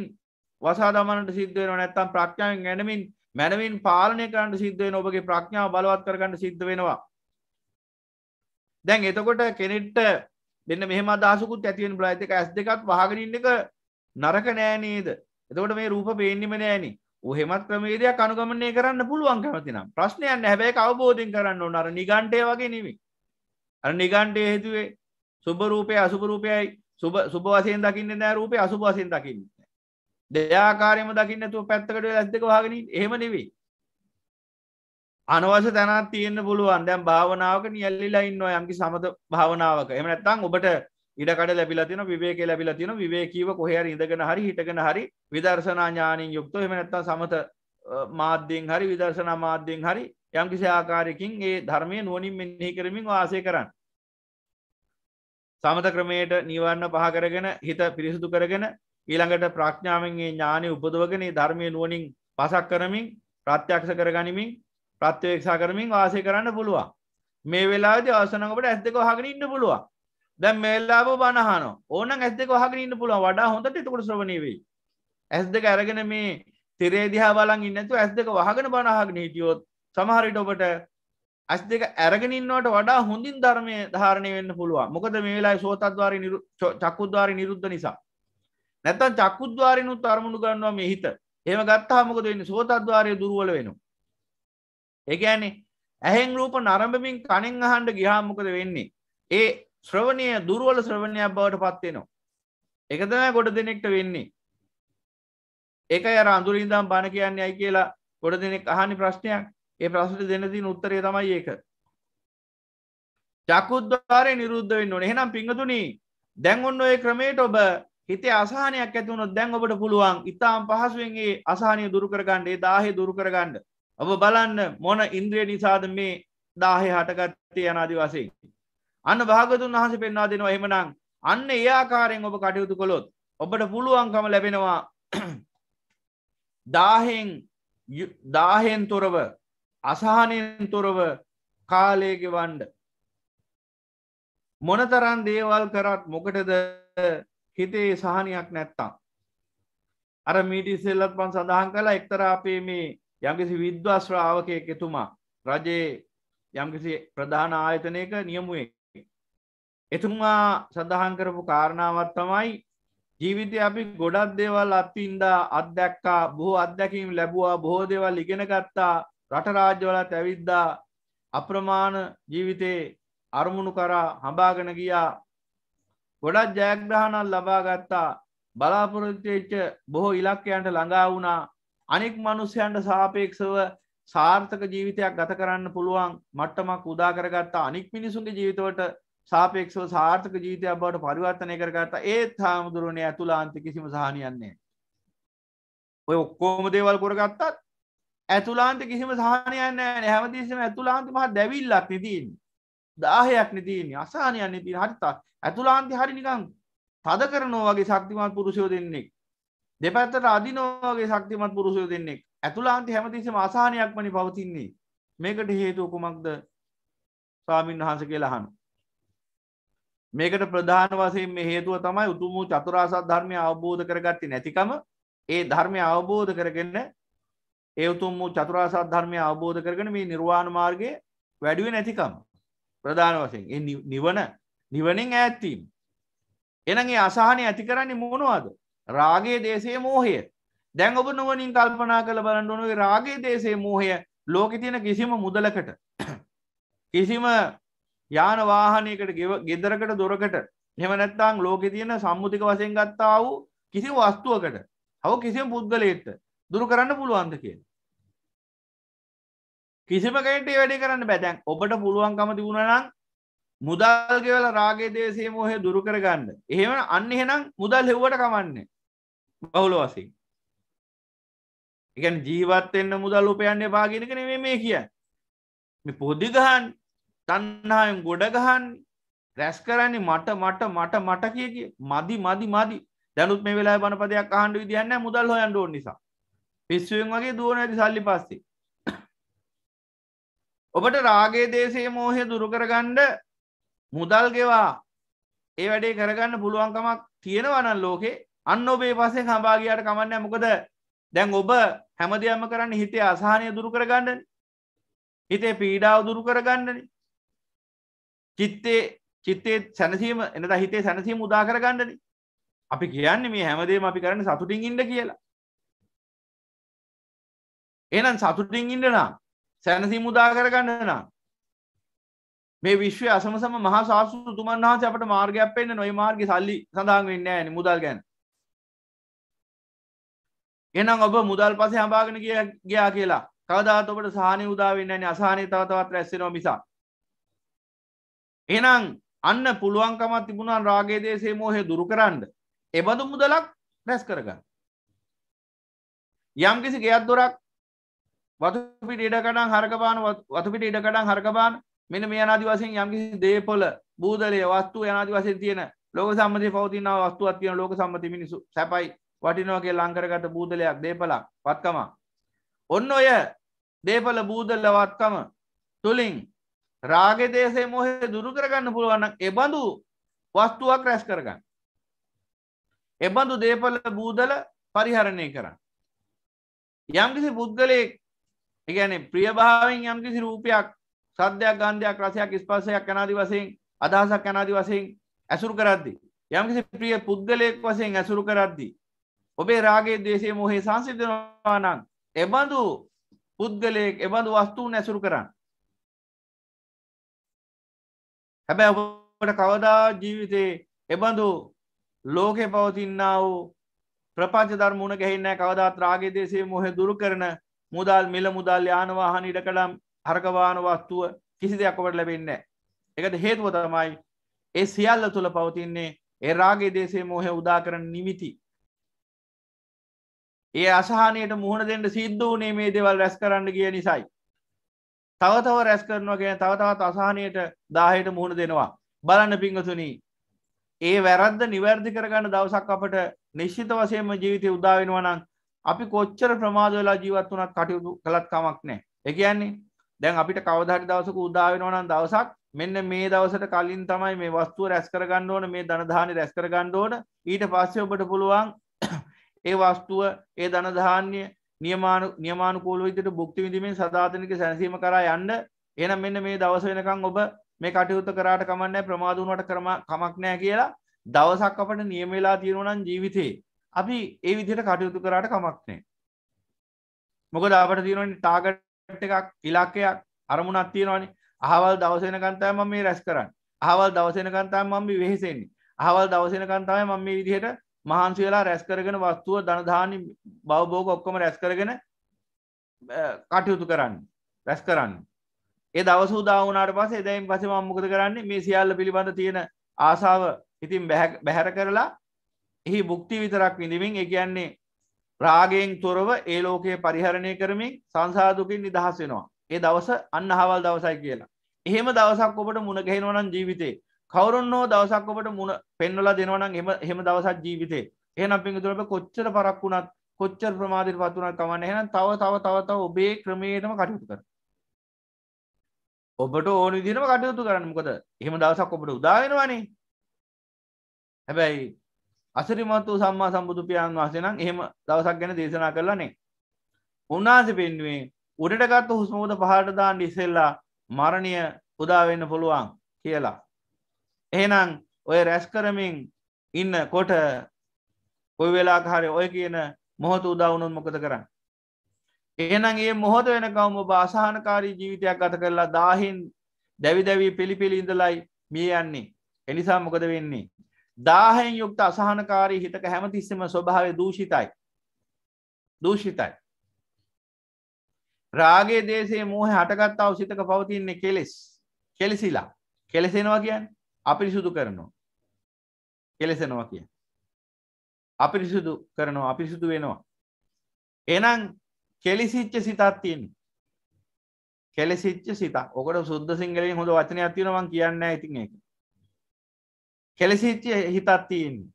වසාදමනට සිද්ධුව නැත්තම් ප්‍රඥාවෙන් ගැනමින් මැනවින් පාලනය කරන්න සිද්ධුවෙන ඔබගේ ප්‍රඥාව බලවත් කරගන්න සිද්ධ වෙනවා. දැන් එතකොට කෙනෙට්ට දෙන්න මෙහම අදසකුත් ඇතිවෙන් බ්‍රයිතික ඇස් දෙකත් වහගනින්න එක නරක නෑනේද එතකොට මේ රූප පේන්නිම නෑනි උහෙමත් ක්‍රමේදයක් අනුගමනය කරන්න පුළුවන් කැමතිනම් ප්‍රශ්නයන් හැබැයි අවබෝධින් කරන්න ඕනර නිගන්ටය වගේ නෙවි අර නිගන්ටය හේතුවේ සුභරූපය අසුපරූපයයි සුභ වසයෙන් දකින්න නෑ රූපය අසුභ වසයෙන් දකින්න දෙයාකාරයම දකින්න තු පැත්තකට ඇත්තක වාගෙන එහෙම නෙවෙයි අනවස තැනත් තියෙන්න්න පුළුවන් දැම් භාවනාවක නියල්ලිලා ඉන්නවා යම්කි සමත භාවනාවක එම නැත්තං ඔබට ඉඩකඩ ලැබිලා තියෙන විවේක ලැබිලා තියෙන විවේකීව කොහේරි ඉඳගෙන හරි හිටගෙන හරි විදර්ශනා ඥානින් යුක්ත එහෙම නැත්නම් සමත මාධ්‍යයෙන් හරි විදර්ශනා මාධ්‍යයෙන් හරි යම්කිසි ආකාරයකින් ඒ ධර්මයේ නුවණින් මෙනෙහි කරමින් වාසය කරන්න. සමත ක්‍රමයට නිවර්ණ පහ කරගෙන හිත පිරිසුදු කරගෙන ඊළඟට ප්‍රඥාවෙන් ඒ ඥානෙ උපදවගෙන ඒ ධර්මයේ නුවණින් පසක් කරමින් ප්‍රත්‍යක්ෂ කරගනිමින් ප්‍රත්‍යවේක්ෂා කරමින් වාසය කරන්න පුළුවන්. මේ වෙලාවේදී අවසනඟ ඔබට ඇස් දෙක වහගෙන ඉන්න පුළුවන්. දැම් මේල්ලාබ බණහන ඕන ඇස්දක වහගෙන ඉන්න පුළුව වඩා හොඳට එතකොට ශ්‍රවණීවී ඇස් දෙක ඇරගෙන මේ තෙරේදිහා බලන් ඉන්නතු ඇස් දෙක වහගෙන බණහගෙන හිටියොත් සමහරිට ඔබට ඇස් දෙක ඇරගෙනන්නට වඩා හොඳින් ධර්මය ධාරණය වෙන්න පුළුව මොකද මේලා සෝතත්වාර චක්කුද්වාරි නිරුද්ධ නිසා නැතන් චක්කුද්වාරනුත් අරමුණු ගන්නවා මේ හිත එම ගත්තාමකද වෙන්න සෝතත්වාරය දුරුවල වෙනු ඒගැන්නේ ඇහෙන් රූප නරඹමින් කණෙන් අහන්ඩ ගිහාමකද වෙන්නේ ඒ ශ්‍රවණය දුරුවල ශ්‍රවණයක් බවට පත්වෙනවා එකතම ගොඩ දෙනෙක්ට වෙන්නේ ඒක අර අඳුරින්දම් බණ කියන්නේ අයි කියලා ගොඩ දෙනෙක් අහනි ප්‍රශ්නයක් ඒ ප්‍රශ්ට දෙනතින් උත්තරය තමයි ඒක චකුද්වාරය නිරුද්ධ වෙන්න ඕන එහෙනම් පිංහතුනී දැන් ඔන්න ඔය ක්‍රමේට ඔබ හිතේ අසාහනයක් ඇතිවුණොත් දැන් ඔබට පුළුවන් ඉතාම් පහසුවෙන්ගේ අසාහනය දුරුකරගන්න ඒ දාහය දුරුකරගන්න ඔබ බලන්න මොන ඉන්ද්‍රිය නිසාද මේ දාහය හටගත්තේ යනාදි වසයෙන් අන්න භාගතුන් වහස පෙන්වා දෙනවා එහෙමනම් අන්න ඒආකාරයෙන් ඔබ කටයුතු කොළොත් ඔබට පුළුවන්කම ලැබෙනවා දාහෙන් දාහෙන් තොරව අසාහනයෙන් තොරව කාලයගෙ වන්ඩ මොනතරන් දේවල් කරත් මොකටද හිතේ සහනයක් නැත්තම් අර මීටිස්සෙල්ලත් පන් සඳහන් කලා එක්තර අපේ මේ යම්කිසි විද්වාශ්‍රාවකය එතුමා රජයේ යම්කිසි ප්‍රධාන ආයතනයක නියමුවේ එතුමා සඳහන් කරපු කාරණාවත් තමයි ජීවිතය අපි ගොඩක් දේවල් අත්වින්දා අත්දැක්කා බොහෝ අත්දැකීම් ලැබවා බොහෝ දේවල් ඉගෙන ගත්තා රටරාජ්‍යවලත් ඇවිද්දා අප්‍රමාණ ජීවිතයේ අරමුණු කරා හඹාගෙන ගියා ගොඩක් ජයග්‍රහණක් ලබා ගත්තා බලාපොරොත්තුවෙච්ච බොහෝ ඉලක්කයන්ට ළඟා වුණා අනෙක් මිනිස්යන්ට සාපේක්ෂව සාර්ථක ජීවිතයක් ගත කරන්න පුළුවන් මට්ටමක් උදා කරගත්තා අනික් මිනිසුන්ගේ ජීවිතවලට සාපේක්ෂෝ සාර්ථක ජීවිතයක් බවට පරිවර්තනය කරගත්ත ඒත් හාමුදුරුවනේ ඇතුලාන්ත කිසිම සහනියන්නේ. ඔය ඔක්කෝම දේවල් කොරගත්තත් ඇතුලාන්ත කිසිම සහනයන්න හැමතිසම ඇතුලාන්ත මහ දැවිල්ලක් නිතින් දාහයක් නිතින් අසානයන්න ති හරිතා ඇතුලාන්ති හරි නිකං තද කරනෝවගේ ශක්තිමත් පුරුෂයෝ දෙන්නෙක් දෙපැත්තට අධිනෝවගේ ශක්තිමත් පුරුෂයෝ දෙන්නෙක් ඇතුලාන්ති හැමතිසම අසානයක්මනි පවතින්නේ මේකට හේතුව කුමක්ද ස්වාමීන් වහන්ස කියලාහනු මේකට ප්‍රධාන වසයෙන් හේතුව තමයි උතුම චතුරාසත් ධර්මය අවබෝධ කරගත්ති නැතිකම ඒ ධර්මය අවබෝධ කරගන්න ඒ උතුම් වූ චතුරාසත් ධර්මය අවබෝධ කරගෙන මේ නිර්වාණ මාර්ගය වැඩුව නැතිකම් ප්‍රධාන වශයෙන් ඒ නිවන නිවනින් ඇත්වීම් එනගේ අසාහනය ඇති කරන්නේ මොනවාද රාගේ දේශේ මෝහය දැන් ඔබ නුවනින් කල්පනා කළ බලන්නඩුනුවේ රාගේ දේශේ මෝහය ලෝක තියෙන කිසිම මුදලකට කිසිම යාන වාහනයකට ගෙදරකට දොරකට එම නැත්තං ලෝකෙ තියෙන සම්මුතික වසයෙන් ගත්තා වූ කිසි වස්තුවකට හව කිසිම පුද්ගලයෙක්ට දුරු කරන්න පුළුවන්ද කිය කිසිමකට වැඩි කරන්න බැතැන් ඔබට පුළුවන්කම තිබුණනම් මුදල් ගෙවල රාගේ දේශේ මොහය දුරු කරගන්න එහෙම අන්න එහෙනම් මුදල් හෙව්වට කමන්නේ බහුල වසින් එකන් ජීවත්වෙන්න මුදල් උපයන්න පාගෙනක නෙවේ මේ කිය මේ පොද්ධිගහන් තන්නායෙන් ගොඩගහන් රැස් කරන්නේ මට මට මට මට කිය කිය මදි මදි මදි දැනුත් මේ වෙලා බණපදයක් අහන්ඩ විදින්න මුදල් හොයන් ඩෝන් නිසා පිස්සුවෙන් වගේ දුවන ඇති සල්ලි පස්සේ ඔබට රාගේ දේශයේ මෝහය දුරුකරගණ්ඩ මුදල් ගෙවා ඒ වැඩේ කරගන්න පුළුවන්කමක් තියෙනවනන් ලෝකේ අන්න ඔබේ පසේ හබාගයාට කමන්න මොකද දැන් ඔබ හැමදයම කරන්න හිතේ අසාහනය දුරු කරගණ්ඩන හිතේ පීඩාව දුරු කරගණ්ඩන චිත්තේ චිත්තේ සැනසීම එනදා හිතේ සැනසීම උදා කරගන්නනේ. අපි කියන්නේ මේ හැමදේම අපි කරන්නේ සතුටින් ඉන්න කියලා. එහෙනම් සතුටින් ඉන්න නම් සැනසීම උදා කරගන්න නම් මේ විශ්වය අසමසම මහා සාස්ෘතුමන් වහන්සේ අපට මාර්ගයක් පෙන්න්න නොයි මාර්ග සල්ලි සඳහන් වෙන්න ෑන මුදල් ගැන එනම් ඔබ මුදල් පසේ හබාගෙන කිය ගයා කියලා කවදාත් ඔබට සානය උදාවෙන්න අසානය තවතවත් රැස්සෙනවා මිසා එනම් අන්න පුළුවන්කමත් තිබුණන් රාගේදේශේ මෝහය දුරු කරන්න එබඳු මුදලක් රැස් කරගන්න යම් කිසි ගෙයක් දොරක් වතුපිට ඉඩකඩන් හරකබාන වතුපිට ඉඩකඩන් හරකබාන් මෙන මේ අනාදි වසයෙන් යම් කිසි දේපොල බූදලය වස්තු යනාදි වසය තියෙන ලෝක සම්මති පවතිනාව වස්තුවත් තියෙන ලෝක සම්මති මිනිසු සැපයි වටිනෝගේ ලංකරගත බූදලයක් දේපලක් වත්කමා ඔන්න ඔය දේපල බූදල්ල වත්කම තුළින් රාගෙදේශේ මොහේ දුරු කරගන්න පුළුවන්න එබඳු වස්තුවක් රැස් කරගන්න. එබඳු දේපල බූදල පරිහරණය කරන්න. යම්කිසි පුද්ගලයෙක් එකන ප්‍රියභාවෙන් යම්කිසි රූපයක් සද්‍යයක් ගන්ධයක් රසයක් ස්පර්සයක් කැනාදි වසයෙන් අදහසක් කැනාදි වසයෙන් ඇසුරු කරද්දි. යම්කිසි ප්‍රිය පුද්ගලයෙක් වසයෙන් ඇසුරු කරද්දි. ඔබේ රාගේ දේශේ මොහේ සංසිදනවානන් එබඳු පුද්ගලයෙක් එබඳු වස්තුූ නැසුරු කරන්න. හැබැයි ඔබට කවදා ජීවිතේ එබඳු ලෝකේ පවතින්නා වූ ප්‍රපංච ධර්ම මුණ ගැහින්නේ කවදාත් රාගයේ දේශයේ මොහේ දුරු කරන මුදල් මිල මුදල් යාන වාහන ඉඩකඩම් හරකවාන වස්තුව කිසි දෙයක් ඔබට ලැබෙන්නේ නැහැ. ඒකට හේතුව තමයි ඒ සියල්ල තුල පවතින්නේ ඒ රාගයේ දේශයේ මොහේ උදා කරන නිමිති. ඒ අසහනයට මුහුණ දෙන්න සිද්ධ වුණේ මේ දේවල් රැස් කරන්න ගිය නිසායි. තවතව රැස් කරනවා ගැන තවතවත් අසාහනයට දාහයට මුහුණ දෙනවා බලන්න පිංහතුනී ඒ වැරද්ද නිවැරදි කරගන්න දවසක් අපට නිශ්චිත වසයම ජීවිතය උදාවෙනවා නම් අපි කොච්චර ප්‍රමාද වෙලා ජීවත් වනත් කටයුතු කළත් කමක් නෑ එකයන්නේ දැන් අපිට කවධරි දවසක උදාවෙනවා නම් දවසක් මෙන්න මේ දවසට කලින් තමයි මේ වස්තුව රැස් කරගන්න ඕන මේ ධනධානි රැස් කරගන්න ඕන ඊට පස්සේ ඔබට පුළුවන් ඒ වස්තුව ඒ ධනධාන්‍ය නියමානු නියමානුකූල විදිට බුක්ති විඳීමෙන් සධාතනික සැනසීම කරා යන්න එනම් මෙන්න මේ දවස වෙනකං ඔබ මේ කටයුත්ත කරාට කමන්නෑ ප්‍රමාදුණට කරම කමක් නෑ කියලා දවසක් අපට නියමවෙලා තියෙනුවනන් ජීවිතේ අපි ඒ විදිහට කටයුතු කරාට කමක්නේ මොකද අපට තියෙනනි ටාගට් එකක් ඉලක්කයක් අරමුණක් තියෙනවානි අහවල් දවසෙන කන්තය ම මේ රැස් කරන්න අහවල් දවසෙන කන්තය මම්ි වෙහෙසෙන්නේ අහවල් දවසෙන කන්තාව ම මේ විදිහට මහන්සේලා රැස්කරගෙන වස්තුව ධනධානි බවබෝග ඔක්කොම රැස්කරගෙන කටයුතු කරන්න රැස් කරන්න ඒ දවසු දාවනාට පස එදයින් පස මම්මකද කරන්නේ මේ සියල්ල පිළිබඳ තියෙන ආසාාව ඉතින් බැහැර කරලා එහි බුක්ති විතරක් විඳමින් එක කියන්නේ රාගෙන් තොරව ඒ ලෝකයේ පරිහරණය කරමින් සංසාධකින් නිදහස් වෙනවා ඒ දවස අන්න හවල් දවසයි කියලා එහෙම දවසක් ඔබට මුණගැහෙනවනන් ජීවිතේ කවරුන් හෝ දවසක් ඔබට මුණ පෙන්වලා දෙනවනම් එම හෙම දවසක් ජීවිතේ එහෙනම් පින්තුරට කොච්චර පරක් වුණත් කොච්චර ප්‍රමාදයට පත් වුණත් කමන්න එහෙනම් තව තව තව තව ඔබේ ක්‍රමයටම කටයුතු කරන්න ඔබට ඕන විදිහටම කටයුතු කරන්න මොකද එහෙම දවසක් ඔබට උදා වෙනවනේ හැබැයි අසිරිමත් වූ සම්මා සම්බුදු පියාණන් වහන්සේ නම් එහෙම දවසක් ගැන දේශනා කරලා නැහැ උන්වහන්සේ පෙන්වුවේ උඩට ගත්ත හුස්ම උද පහළට දාන්න ඉස්සෙල්ලා මරණය උදා වෙන්න පුළුවන් කියලා එහෙනම් ඔය රැස් කරමින් ඉන්න කොට ඔය වෙලාකාරය ඔය කියන මොහොත උදවුණුත් මොකද කරන්න. එහෙනම් ඒ මොහොත වෙන කවම බාසාහනකාරී ජීවිතයක් අත කරලා දාහින් දැවි දැවී පිළිපිළි ඉඳලයි මිය යන්නේ. එනිසා මොකද වෙන්නේ. දාහයෙන් යුක්ත අසාහනකාරී හිතක හැමතිස්සම ස්වභාව දූෂිතයි. දූෂිතයි. රාගේ දේශේ මූහ හටගත්තාව සිතක පවතින්නේ කෙලෙස් කෙලෙසිලා කෙලෙසෙනවා කියන්න අපිරිසුදු කරනවා කෙලෙසෙනවා කිය අපිරිසුදු කරනවා අපිරිසුදු වෙනවා එනම් කෙලිසිච්ච සිතත් තියෙන්නේ කෙලෙසිච්ච සිතා ඔකට සුද්ද සිංහලෙන් හොඳ වචනයක් තියෙනවා මං කියන්නේ නැහැ ඉතින් ඒක කෙලෙසිච්ච හිතක් තියෙන්නේ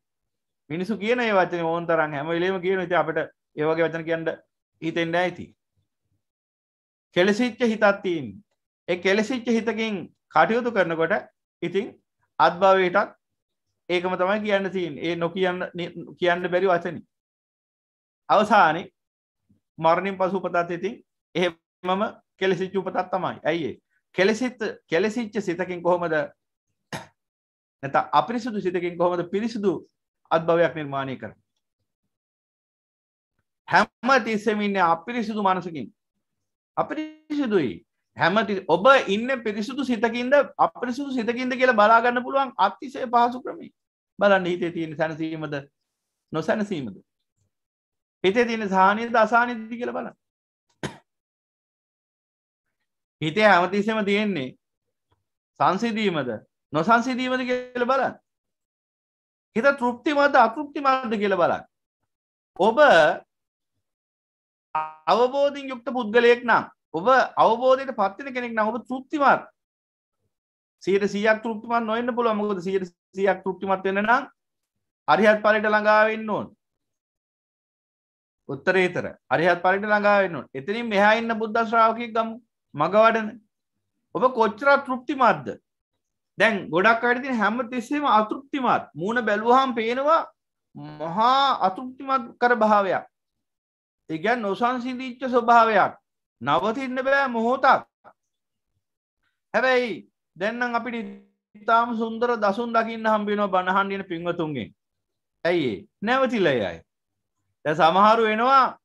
මිනිසු කියන ඒ වචනේ ඕන තරම් හැම වෙලේම කියන ඉතින් අපිට ඒ වගේ වචන කියන්න හිතෙන්නේ නැහැ ඉතින් කෙලෙසිච්ච හිතක් තියෙන්නේ ඒ කෙලෙසිච්ච හිතකින් කටයුතු කරනකොට ඉතින් අත්භාවයටත් ඒකම තමයි කියන්න තියෙන් ඒ නො කියන්න කියන්න බැරි වචන අවසානි මරණින් පසු පතත් ඉතින් එහෙමම කෙලෙසිච්චු පතත් තමයි ඇයිඒ කෙලෙසිත් කෙලෙසිච්ච සිතකින් කොහොමද නැත අපිරිසුදු සිතකින් කොහොමද පිරිසිදු අත්භවයක් නිර්මාණය කර හැම්ම තිස්සමින්න අපිරිසිදු මනසකින් අපිරිසිදුයි හැමති ඔබ ඉන්න පිරිසුදු සිතකින්ද අපිරිසුදු සිතකින්ද කියලා බලාගන්න පුළුවන් අතිශය පහසු ක්‍රමේ බලන්න හිතේ තියෙන සැනසීමද නොසැනසීමද හිතේ තියෙන සානයද අසානිද කියල බලන්න හිතේ හැමතිසම තියෙන්නේ සංසිදීමද නොසංසිදීමද කියල බලන්න හිත තෘප්තිමද අතෘප්ති මද කියල බලන්න ඔබ අවබෝධින් යුක්ත පුද්ගලයෙක් නම් ඔබ අවබෝධයට පත්තින කෙනෙක් නම් ඔබ තෘප්තිමත් සීට සියක් තෘප්තිමත් නොවෙන්න පුළුවන් මොකද සීට සියක් තෘප්තිමත් වෙන්න නම් අරිහත් ඵලයට ළඟා වෙන්න ඕන උත්තරේතර අරිහත් ඵලයට ළඟා වෙන්න ඕන එතනින් මෙහා ඉන්න බුද්ධ ශ්‍රාවකෙක් ගමු මග වඩන ඔබ කොච්චර තෘප්තිමත්ද දැන් ගොඩක් අයට තියෙන හැම තිස්සෙම අතෘප්තිමත් මූණ බැලුවාම පේනවා මහා අතෘප්තිමත් කර භාවයක් ඒ කියන්නේ නොසන්සිඳිච්ච ස්වභාවයක් නවතින්න බෑ මොහෝතක් හැබැයි දෙන්නම් අපිට ඉතාම සුන්දර දසුන් දකින්න හම්බිනෝ බණහන්ඩින පින්වතුන්ගේ ඇයි නැවතිලයි අයි ද සමහරු වෙනවා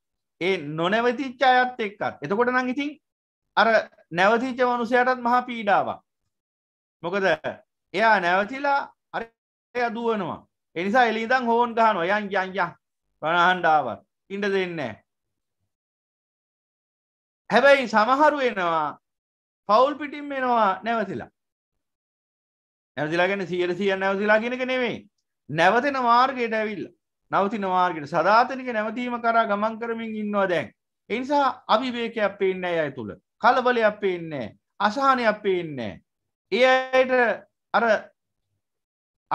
ඒ නොනැවතිච්ච අයත් එක්කත් එතකොට නම් ඉතින් අර නැවතිච්ච මනුසයටත් මහා පීඩාවක් මොකද එයා නැවතිලා අර දුවනවා එනිසා එලිදං හෝන් ගහනවා යන් යන්ය පණහන්ඩාවත් ඉඩ දෙන්නේ හැබැයි සමහරු එනවා පවුල් පිටිම් වෙනවා නැවතිලා නැවතිලාගෙන සියට සිය නැවතිලා කියෙනක නෙවෙයි නැවතෙන මාර්ගයට ඇවිල්ල නවතින මාර්ගයට සධාතනික නැවතීම කරා ගමන් කරමින් ඉන්නවා දැන් එනිසා අභිවේක අපේ ඉන්න අය තුළ කලබල අපේ ඉන්නේ අසාහනය අපේ ඉන්නේ ඒ අයට අර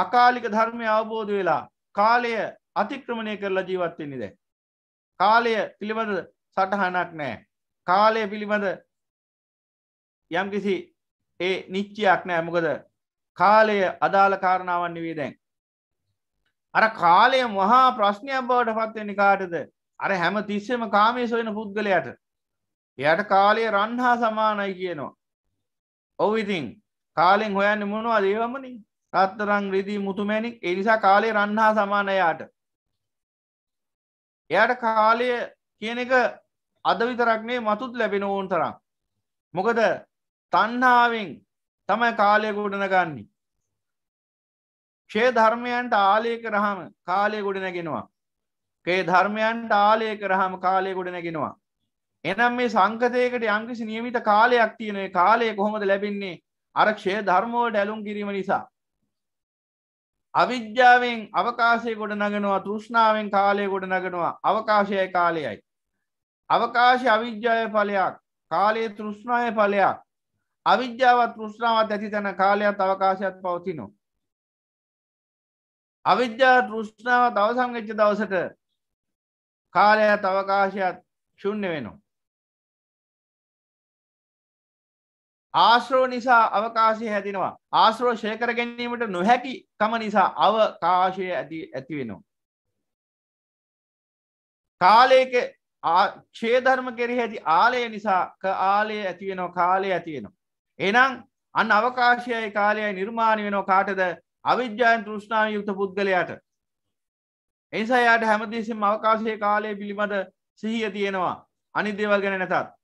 අකාලික ධර්මය අවබෝධ වෙලා කාලය අතික්‍රමණය කරලා ජීවත්වෙන්නේ දැ කාලය පිළිබඳ සටහනක් නෑ කාලය පිළිබඳ යම්කිසි ඒ නිච්චයක් නෑ මොකද කාලය අදාළ කාරණාවන් නෙවේ දැන්. අර කාලය මහා ප්‍රශ්නයක් බවට පත්වෙනි කාටද අර හැම තිස්සෙම කාමය සොයන පුද්ගලයට එයට කාලය රන්හා සමානයි කියනවා. ඔව ඉතින් කාලෙන් හොයන්න මොනවා දේවමනි රත්තරං රිදී මුතුමැණික් එනිසා කාලය රන්හා සමානයාට. එයට කාලය කියන එක අද විතරක්නේ මතුත් ලැබෙන ඕන් තරම්. මොකද තන්හාාවෙන් තමයි කාලය ගොඩනගන්නේ. ක්ෂේ ධර්මයන්ට ආලය කරහම කාලය ගොඩනැගෙනවා. කේ ධර්මයන්ට ආලය කරහම කාලය ගොඩනැගෙනවා. එනම් මේ සංකතයකට යංකිසි නියමිත කාලයක් තියනේ කාලය කොහොමද ලැබින්නේ අරක්ෂය ධර්මෝට ඇලුම් කිරීම නිසා. අවිද්‍යාවෙන් අවකාශය ගොඩ නගෙනවා තෘෂ්ණාවෙන් කාලය ගොඩ නගෙනවා අවකාශයයි කාලයයි. අවකාශ අවිද්‍යාය ඵලයක් කාලයේ තෘෂ්ණාය ඵලයක් අවිද්‍යාවත් තෘෂ්ණාවත් ඇති තැන කාලයක් අවකාශයක් පවතිනෝ. අවිද්‍යා තෘෂ්ණාව තවසංගච්ච දවසට කාලයක් අවකාශයක් ශුන්්‍ය වෙනවා. ආශ්‍රෝ නිසා අවකාශය හැතිනවා ආශ්‍රෝ ශයකර ගැනීමට නොහැකි කම නිසා අවකාශය ඇති ඇති වෙනවා. කාලයක ක්ෂේධර්ම කෙරෙහි ඇති ආලය නිසා ආලය ඇතිවෙනවා කාලය ඇතිවෙනවා. එනම් අන්න අවකාශයයි කාලයයි නිර්මාණය වෙනෝ කාටද අවිද්‍යායන් තෘෂ්ණාව යුක්ත පුද්ගලයාට. එනිසා යායට හැමදේසිම අවකාශය කාලය පිළිබඳ සිහිය තියෙනවා අනි දේවල් ගැන නැතත්.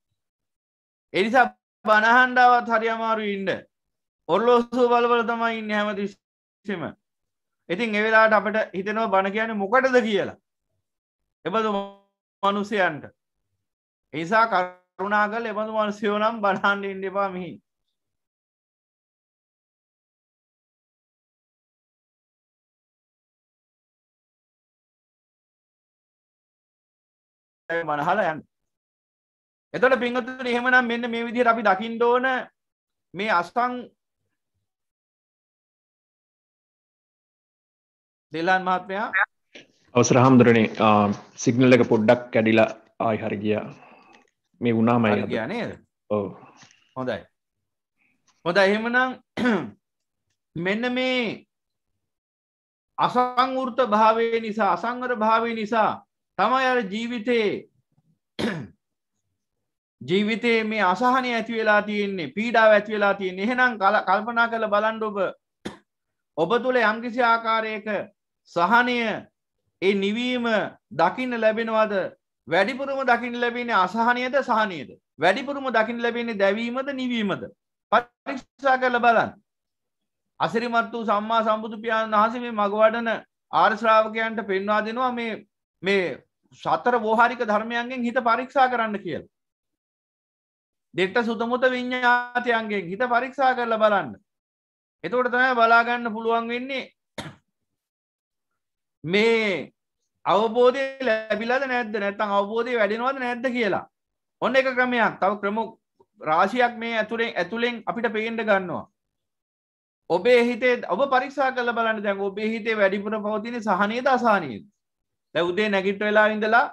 එනිසා බණහන්ඩාවත් හරි අමාරු ඉන්ඩ ඔල්ලෝසූ බලවල තමයි ඉන්න හැමතිසිම ඉතින් එවෙලාට අපට හිතනවා බණ කියන මොකටද කියලා එබතුමා මනුසයන්ට එනිසා කරුණාගල එබඳු මනුසයෝ නම් බණහන්ඩ ඉන්ඩපා මිහි මනහල යන්න එතට පිංහතුට එහෙමනම් මෙන්න මේ විදිහට අපි දකිින් ඕන මේ අස්ටන් දෙල්ලන් මහත්මයා අවසර හාමුදුරනේ සිගනල් එක පොඩ්ඩක් කැඩිලා ආයි හරි ගිය මේ වුණාමයි ගනේද ඕ හොඳයි හොඳ එහෙමනම් මෙන්න මේ අසංවෘත භාවය නිසා අසංවර භාවය නිසා තමයි අර ජීවිතයේ ජීවිතයේ මේ අසහනය ඇති වෙලා තියෙන්නේ පීඩාව ඇති වෙලා තියෙන්නේ එහෙනම් කල්පනා කළ බලන්න ඔබ ඔබ තුළ යම්කිසි ආකාරයක සහනය ඒ නිවීම දකින්න ලැබෙනවාද වැඩිපුරම දකින්න ලැබෙන අසාහනයද සහනයද වැඩිපුරම දකින්න ලැබෙන්නේ දැවීමද නිවීමද පරික්ෂා කරල බලන් අසිරිමත් වූ සම්මා සම්බුදු පියාණන් වහන්සේ මේ මගවඩන ආර්ශ්‍රාවකයන්ට පෙන්වා දෙනවා මේ මේ සතර වෝහාරික ධර්මයන්ගෙන් හිත පරීක්ෂා කරන්න කියල දෙට්ට සුතමුත විඤ්ඥාතයන්ගෙන් හිත පරීක්ෂා කරල බලන්න එතකොට තමයි බලාගන්න පුළුවන් වෙන්නේ මේ අවබෝධය ලැබිලද නැද්ද නැත්තං අවබෝධය වැඩෙනවද නැද්ද කියලා ඔන්න එක ක්‍රමයක් තව ක්‍රම රාශියක් මේ ඇතුරෙන් ඇතුළෙන් අපිට පේන්ඩ ගන්නවා ඔබේ හිතේ ඔබ පරික්ෂා කල බලන්න දැන් ඔබේ හිතේ වැඩිපුර පවතින සහනයද අසානයද දැ උදේ නැගිට වෙලා ඉඳලා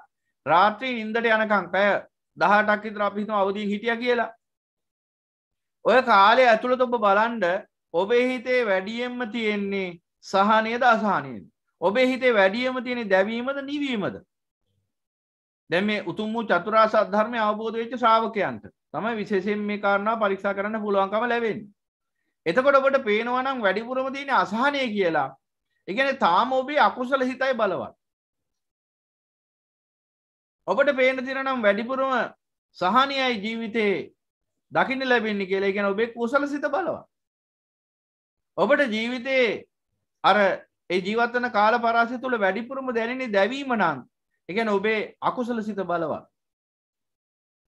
රාත්‍රී ඉන්දට යනකං පැය දහටක් විතර අපි හිතම අවදී හිටිය කියලා ඔය කාලය ඇතුළත ඔබ බලන්ඩ ඔබේ හිතේ වැඩියෙන්ම තියෙන්නේ සහනයද අසානයද ඔබේ හිතේ වැඩියම තියෙන දැවීමද නිවීමද දැ මේ උතුම් වූ චතුරා සද්ධර්මය අවබෝධ වෙච්ච ශ්‍රාවකයන්ට තමයි විශේෂෙන් මේ කාරණා පරික්ෂා කරන්න පුළුවන්කම ලැබෙන් එතකොට ඔබට පේනවනම් වැඩිපුරම තියෙන අසාහනය කියලා ඉගෙන තාම ඔබේ අකුසල හිතයි බලවත් ඔබට පේන තිරනම් වැඩිපුරම සහනයයි ජීවිතයේ දකින්න ලැබෙන්නේ කියලා ගැන ඔබෙක් උසල සිත බලවා. ඔබට ජීවිතයේ අර ඒ ජීවත්වන කාල පරාසය තුළ වැඩිපුරම දැනෙන්නේ දැවීම නම් එකන ඔබේ අකුසල සිත බලවා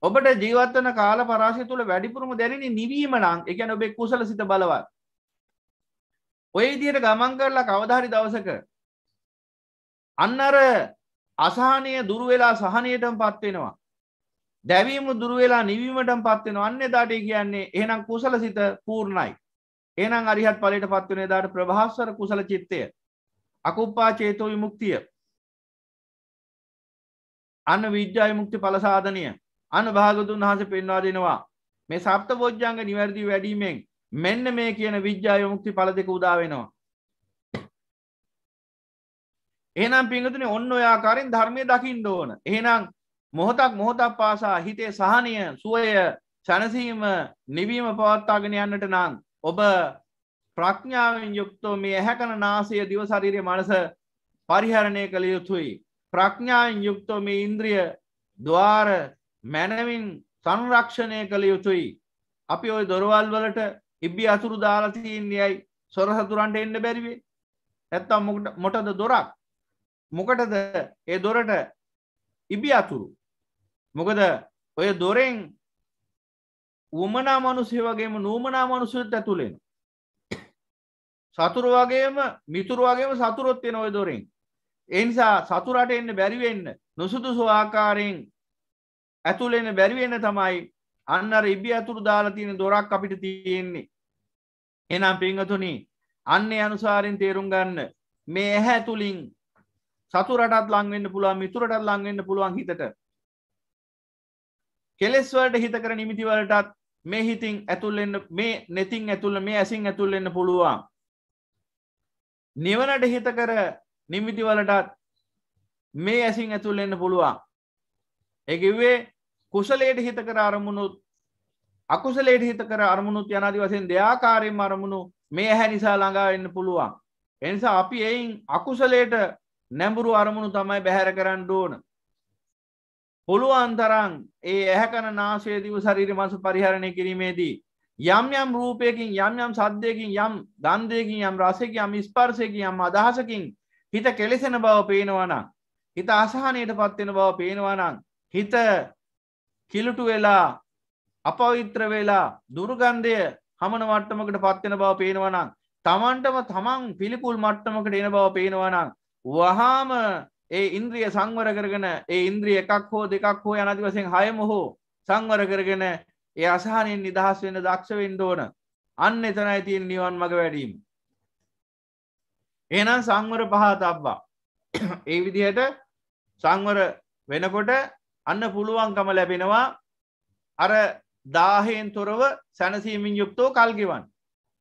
ඔබට ජීවත්වන කාල පරාශය තුළ වැඩිපුරම දැනෙන නිවීම නම් එකන ඔබේ කුසල සිත බලවත් ඔය ඉදියට ගමන් කරලා කවධාරි දවසක අන්නර අසානය දුරුවෙලා සහනයටම පත්වෙනවා දැවීම දුරුවෙලා නිවීමටම පත්වෙන අන්න දාටේ කියන්නේ එහනම් කුසල සිත පූර්ණයි එනම් අරිහත් පලට පත්වනේ දාට ප්‍රභාස්සර කුසල චිත්තය අකුප්පා චේතෝ විමුක්තිය අන්න විද්‍යා විමුක්ති පලසාධනය අන භාගතුන් වහස පෙන්වා දෙනවා මේ සප්ත බෝජ්ජංග නිවැරදි වැඩීමෙන් මෙන්න මේ කියන විද්‍යා විමුක්ති පල දෙක උදාවෙනවා එහනම් පිංගතුන ඔන්න ඔයාකාරෙන් ධර්මය දකිින්ට ඕන එහෙනම් මොහොතක් මොහොතක් පාසා හිතේ සහනය සුවය සැනසීම නිවීම පවත්තාගෙන යන්නට නං ඔබ ප්‍රඥාවෙන් යුක්තෝ මේ ඇහැකන නාසය දිවශරීරය මනස පරිහරණය කළ යුතුයි. ප්‍රඥාවෙන් යුක්තෝ මේ ඉන්ද්‍රිය දවාර මැනවින් සංරක්ෂණය කළ යුතුයි. අපි ඔය දොරවල් වලට ඉබ්බි අතුරු දාලතිීන්යයි සොර සතුරන්ට එන්න බැරිවේ. ඇත්තම් මොටද දොරක් මොකටද ඒ දොරට ඉබි අතුරු. මොකද ඔය දොරෙන් උමනා මනුසය වගේම නූමනා මනුසුත් ඇතුළෙන. සතුරු වගේම මිතුරු වගේම සතුරොත් වෙන ඔය දොරෙන් එනිසා සතුරට එන්න බැරිවෙන්න නොසුදුසු ආකාරයෙන් ඇතුළෙන බැරිවෙන්න තමයි අන්නර ඉබි ඇතුරු දාලා තියෙන දොරක් අපිට තියෙන්නේ එනම් පිංහතුනි අන්නේ අනුසාරෙන් තේරුම් ගන්න මේ ඇහැ තුළින් සතුරටත් ලංවෙන්න පුළුවන් මිතුරටත් ලංවෙන්න පුළුවන් හිතට කෙලෙස්වලට හිතකර නිමිතිවලටත් මේ හිතින් ඇතුල්ලෙන්න මේ නෙතින් ඇතුළ මේ ඇසින් ඇතුල්ලෙන්න පුළුවන් නිවනට හිතකර නිමිති වලටත් මේ ඇසින් ඇතුළෙන්න පුළුවන් එකවේ කුසලයට හිතකර අරමුණුත් අකුසලේට හිතකර අරමුණුත් යනදි වසෙන් දෙයාකාරයෙන් අරමුණු මේ ඇහැ නිසා ළඟාවෙන්න පුළුවන් එනිසා අපි එයින් අකුසලයට නැඹුරු අරමුණු තමයි බැහැර කරන්න ඕන පුළුවන් තරන් ඒ ඇහැකන නාශේදීව සරීර මස පරිහරණය කිරීමේදී යම් යම් රූපයකින් යම් යම් සද්ධයකින් යම් ගන්ධයකින් යම් රසයක යම් ස්පර්සයකින් යම් අදහසකින් හිත කෙලෙසෙන බව පේනවනම් හිත අසාහනයට පත්වෙන බව පේනවනම් හිත කිලුටු වෙලා අපවිත්‍ර වෙලා දුර්ගන්ධය හමන වට්ටමකට පත්වෙන බව පේනවනම් තමන්ටම තමන් පිළිකුල් මට්ටමකට එන බව පේනවනම් වහාම ඒ ඉන්ද්‍රිය සංවර කරගෙන ඒ ඉන්ද්‍රිය එකක් හෝ දෙකක් හෝ යනති වසෙන් හයම හෝ සංවර කරගෙන ඒ අසාහනෙන් නිදහස් වෙන දක්ෂ වෙන්න ඕන අන්න එතනයි තියෙන නිවන් මඟ වැඩීම එනම් සංවර පහත අබ්බා ඒ විදිහට සංවර වෙනකොට අන්න පුළුවන්කම ලැබෙනවා අර දාහයෙන් තොරව සැනසීමින් යුක්තෝ කල්ගෙවන්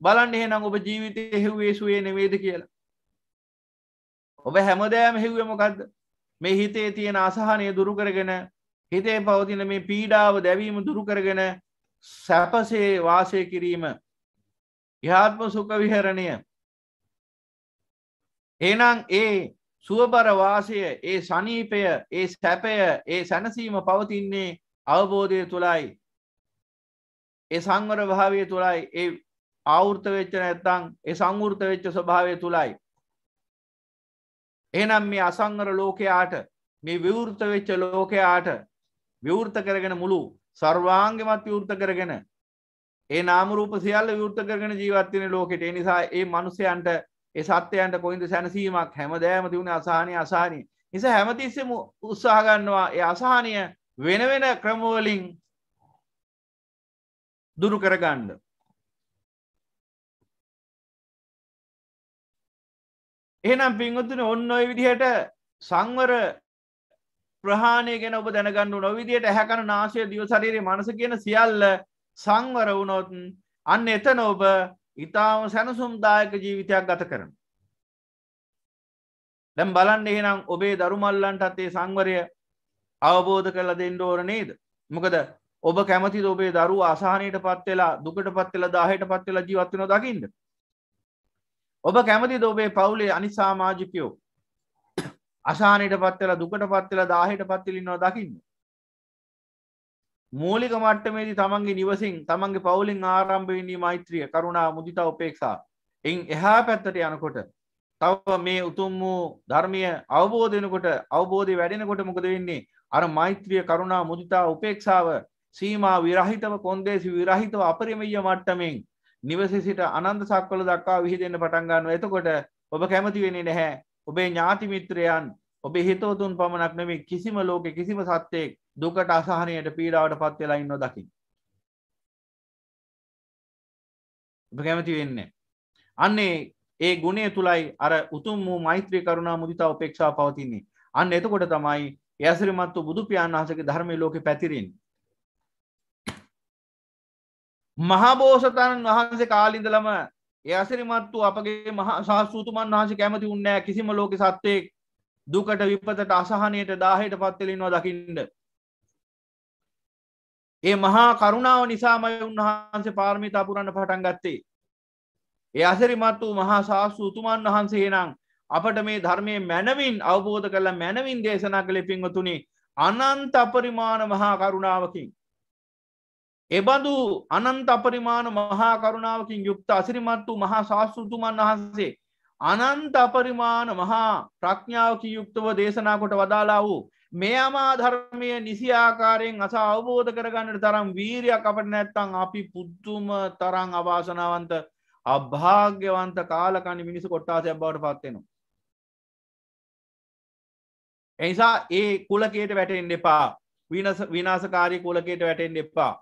බලන්න එහෙනම් ඔබ ජීවිතය හෙව්වේ සුවේ නෙවේද කියලා ඔබ හැමදෑම හෙව්වමකක්ද මේ හිතේ තියෙන අසාහනය දුරුකරගෙන හිතේ පවතින මේ පීඩාව දැවීම දුරුකරගෙන සැපසේ වාසය කිරීම යහත්ම සුක විහරණය එනං ඒ සුවබර වාසය ඒ සනීපය ඒ සැපය ඒ සැනසීම පවතින්නේ අවබෝධය තුළයි ඒ සංවර භාවය තුළයි ඒ ආවෘත වෙච්ච නැත්තං ඒ සංවෘත වෙච්ච ස්වභාවය තුළයි එනම් මේ අසංවර ලෝකයාට මේ විවෘත වෙච්ච ලෝකයාට විවෘත කරගෙන මුළු සර්වාංගමත් විවෘත කරගෙන ඒ නාමරූප සියල්ල විවෘත කරගෙන ජීවත්වෙන ලෝකෙට ඒ නිසා ඒ මනුසයන්ට ඒ සත්‍යයන්ට කොයින්ද සැනසීමක් හැමදෑම තිවුණ අසාහනය අසාහනය නිස හැමතිස්සෙම උත්සාහගන්නවා ඒ අසාහනය වෙන වෙන ක්‍රමවලින් දුරු කරගන්න එහනම් පින්වතුන ඔන්න ඔය විදිහට සංවර ප්‍රහාණය ගැන ඔබ දැනගන්නු නොවිදියට ඇහැකන නාශය දියසරීර මනස කියන සියල්ල සංවර වුණොතුන් අන්න එතන ඔබ ඉතාම සැනසුම්දායක ජීවිතයක් ගත කරන. දැම් බලන්න එහෙනම් ඔබේ දරුමල්ලන්ට අත්තේ සංවරය අවබෝධ කරලා දෙන්න ඕන නේද. මොකද ඔබ කැමති ඔබේ දරු අසාහනයට පත්වෙලා දුකට පත්වෙල දාහයට පත්වෙල ජීවත්වන දකිින්ද. ඔබ කැමති ඔබේ පවුලේ අනිසාමාජිකයෝ අසානයට පත්වෙලා දුකට පත්වෙලා දාහයට පත්තිලින්නවා දකින්න. මූලික මට්ටමේදී තමන්ගේ නිවසින් තමන්ගේ පවුලින් ආරම්භවෙන්නේ මෛත්‍රිය කරුණා මුදිතා උපේක්ෂා එන් එහා පැත්තට යනකොට තව මේ උතුම් වූ ධර්මය අවබෝධයනකොට අවබෝධය වැඩෙනකොට මොකද වෙන්නේ අර මෛත්‍රිය කරුණා මුදිතා උපේක්ෂාව සීමා විරහිතව කොන්දේසි විරහිතව අපරිමය මට්ටමෙන් නිවසසිට අනන්ද සක්වල දක්වා විහිදෙන්න්න පටන්ගන්න එතකොට ඔබ කැමතිවෙන්නේ නැහැ ඔබේ ඥාති මිත්‍රයන් ඔබේ හිතවතුන් පමණක් නෙමේ කිසිම ලෝකෙ කිසිම සත්‍යයෙක් දුකට අසාහනයට පීඩාවට පත් වෙලා ඉන්නව දකින්න. ඔබ කැමති වෙන්නේ. අන්නේ ඒ ගුණය තුලයි අර උතුම් වූ මෛත්‍රී කරුණා මුදිතා උපේක්ෂාව පවතින්නේ. අන්න එතකොට තමයි ඒ ඇසිරිමත් වූ බුදු පියාණන් වහන්සේගේ ධර්මයේ ලෝකෙ පැතිරෙන්නේ. මහබෝසතන් වහන්සේ කාලින්දලම ඒ අසිරිමත් වූ අපගේ මහා ශාස්තෘතුමන් වහන්සේ කැමති උන්නෑ කිසිම ලෝක සත්වයෙක් දුකට විපතට අසහනයට දාහයට පත්වෙලින්වා දකිින්ට. ඒ මහා කරුණාව නිසාමය උන්වහන්සේ පාර්මිත අපපුරන්න පටන් ගත්තේ. ඒ අසිරිමත් වූ මහා ශාස්තෘතුමන් වහන්සේ නම් අපට මේ ධර්මය මැනවින් අවබෝධ කරලා මැනවින් දේශනා කළ පින්වතුනේ අනන්ත අපරිමාණ මහා කරුණාවකින් එබඳු අනන්ත අපරිමාණ මහා කරුණාවකින් යුක්ත අසිරිමත් වූ මහා ශාස්තෘතුමන් වහන්සේ අනන්ත අපරිමාණ මහා ප්‍රඥාවකි යුක්තව දේශනා කොට වදාලා වූ මේ අමා ධර්මය නිසි ආකාරයෙන් අසා අවබෝධ කරගන්නට තරම් වීරයක් අපට නැත්තං අපි පුද්දුම තරං අවාසනාවන්ත අභාග්‍යවන්ත කාලකනි මිනිසු කොට්ටාසයක් බවට පත්වෙනවා. එනිසා ඒ කුලකයට වැටෙන් එපා විනාසකාරී කුලකයට වැටෙන් එපා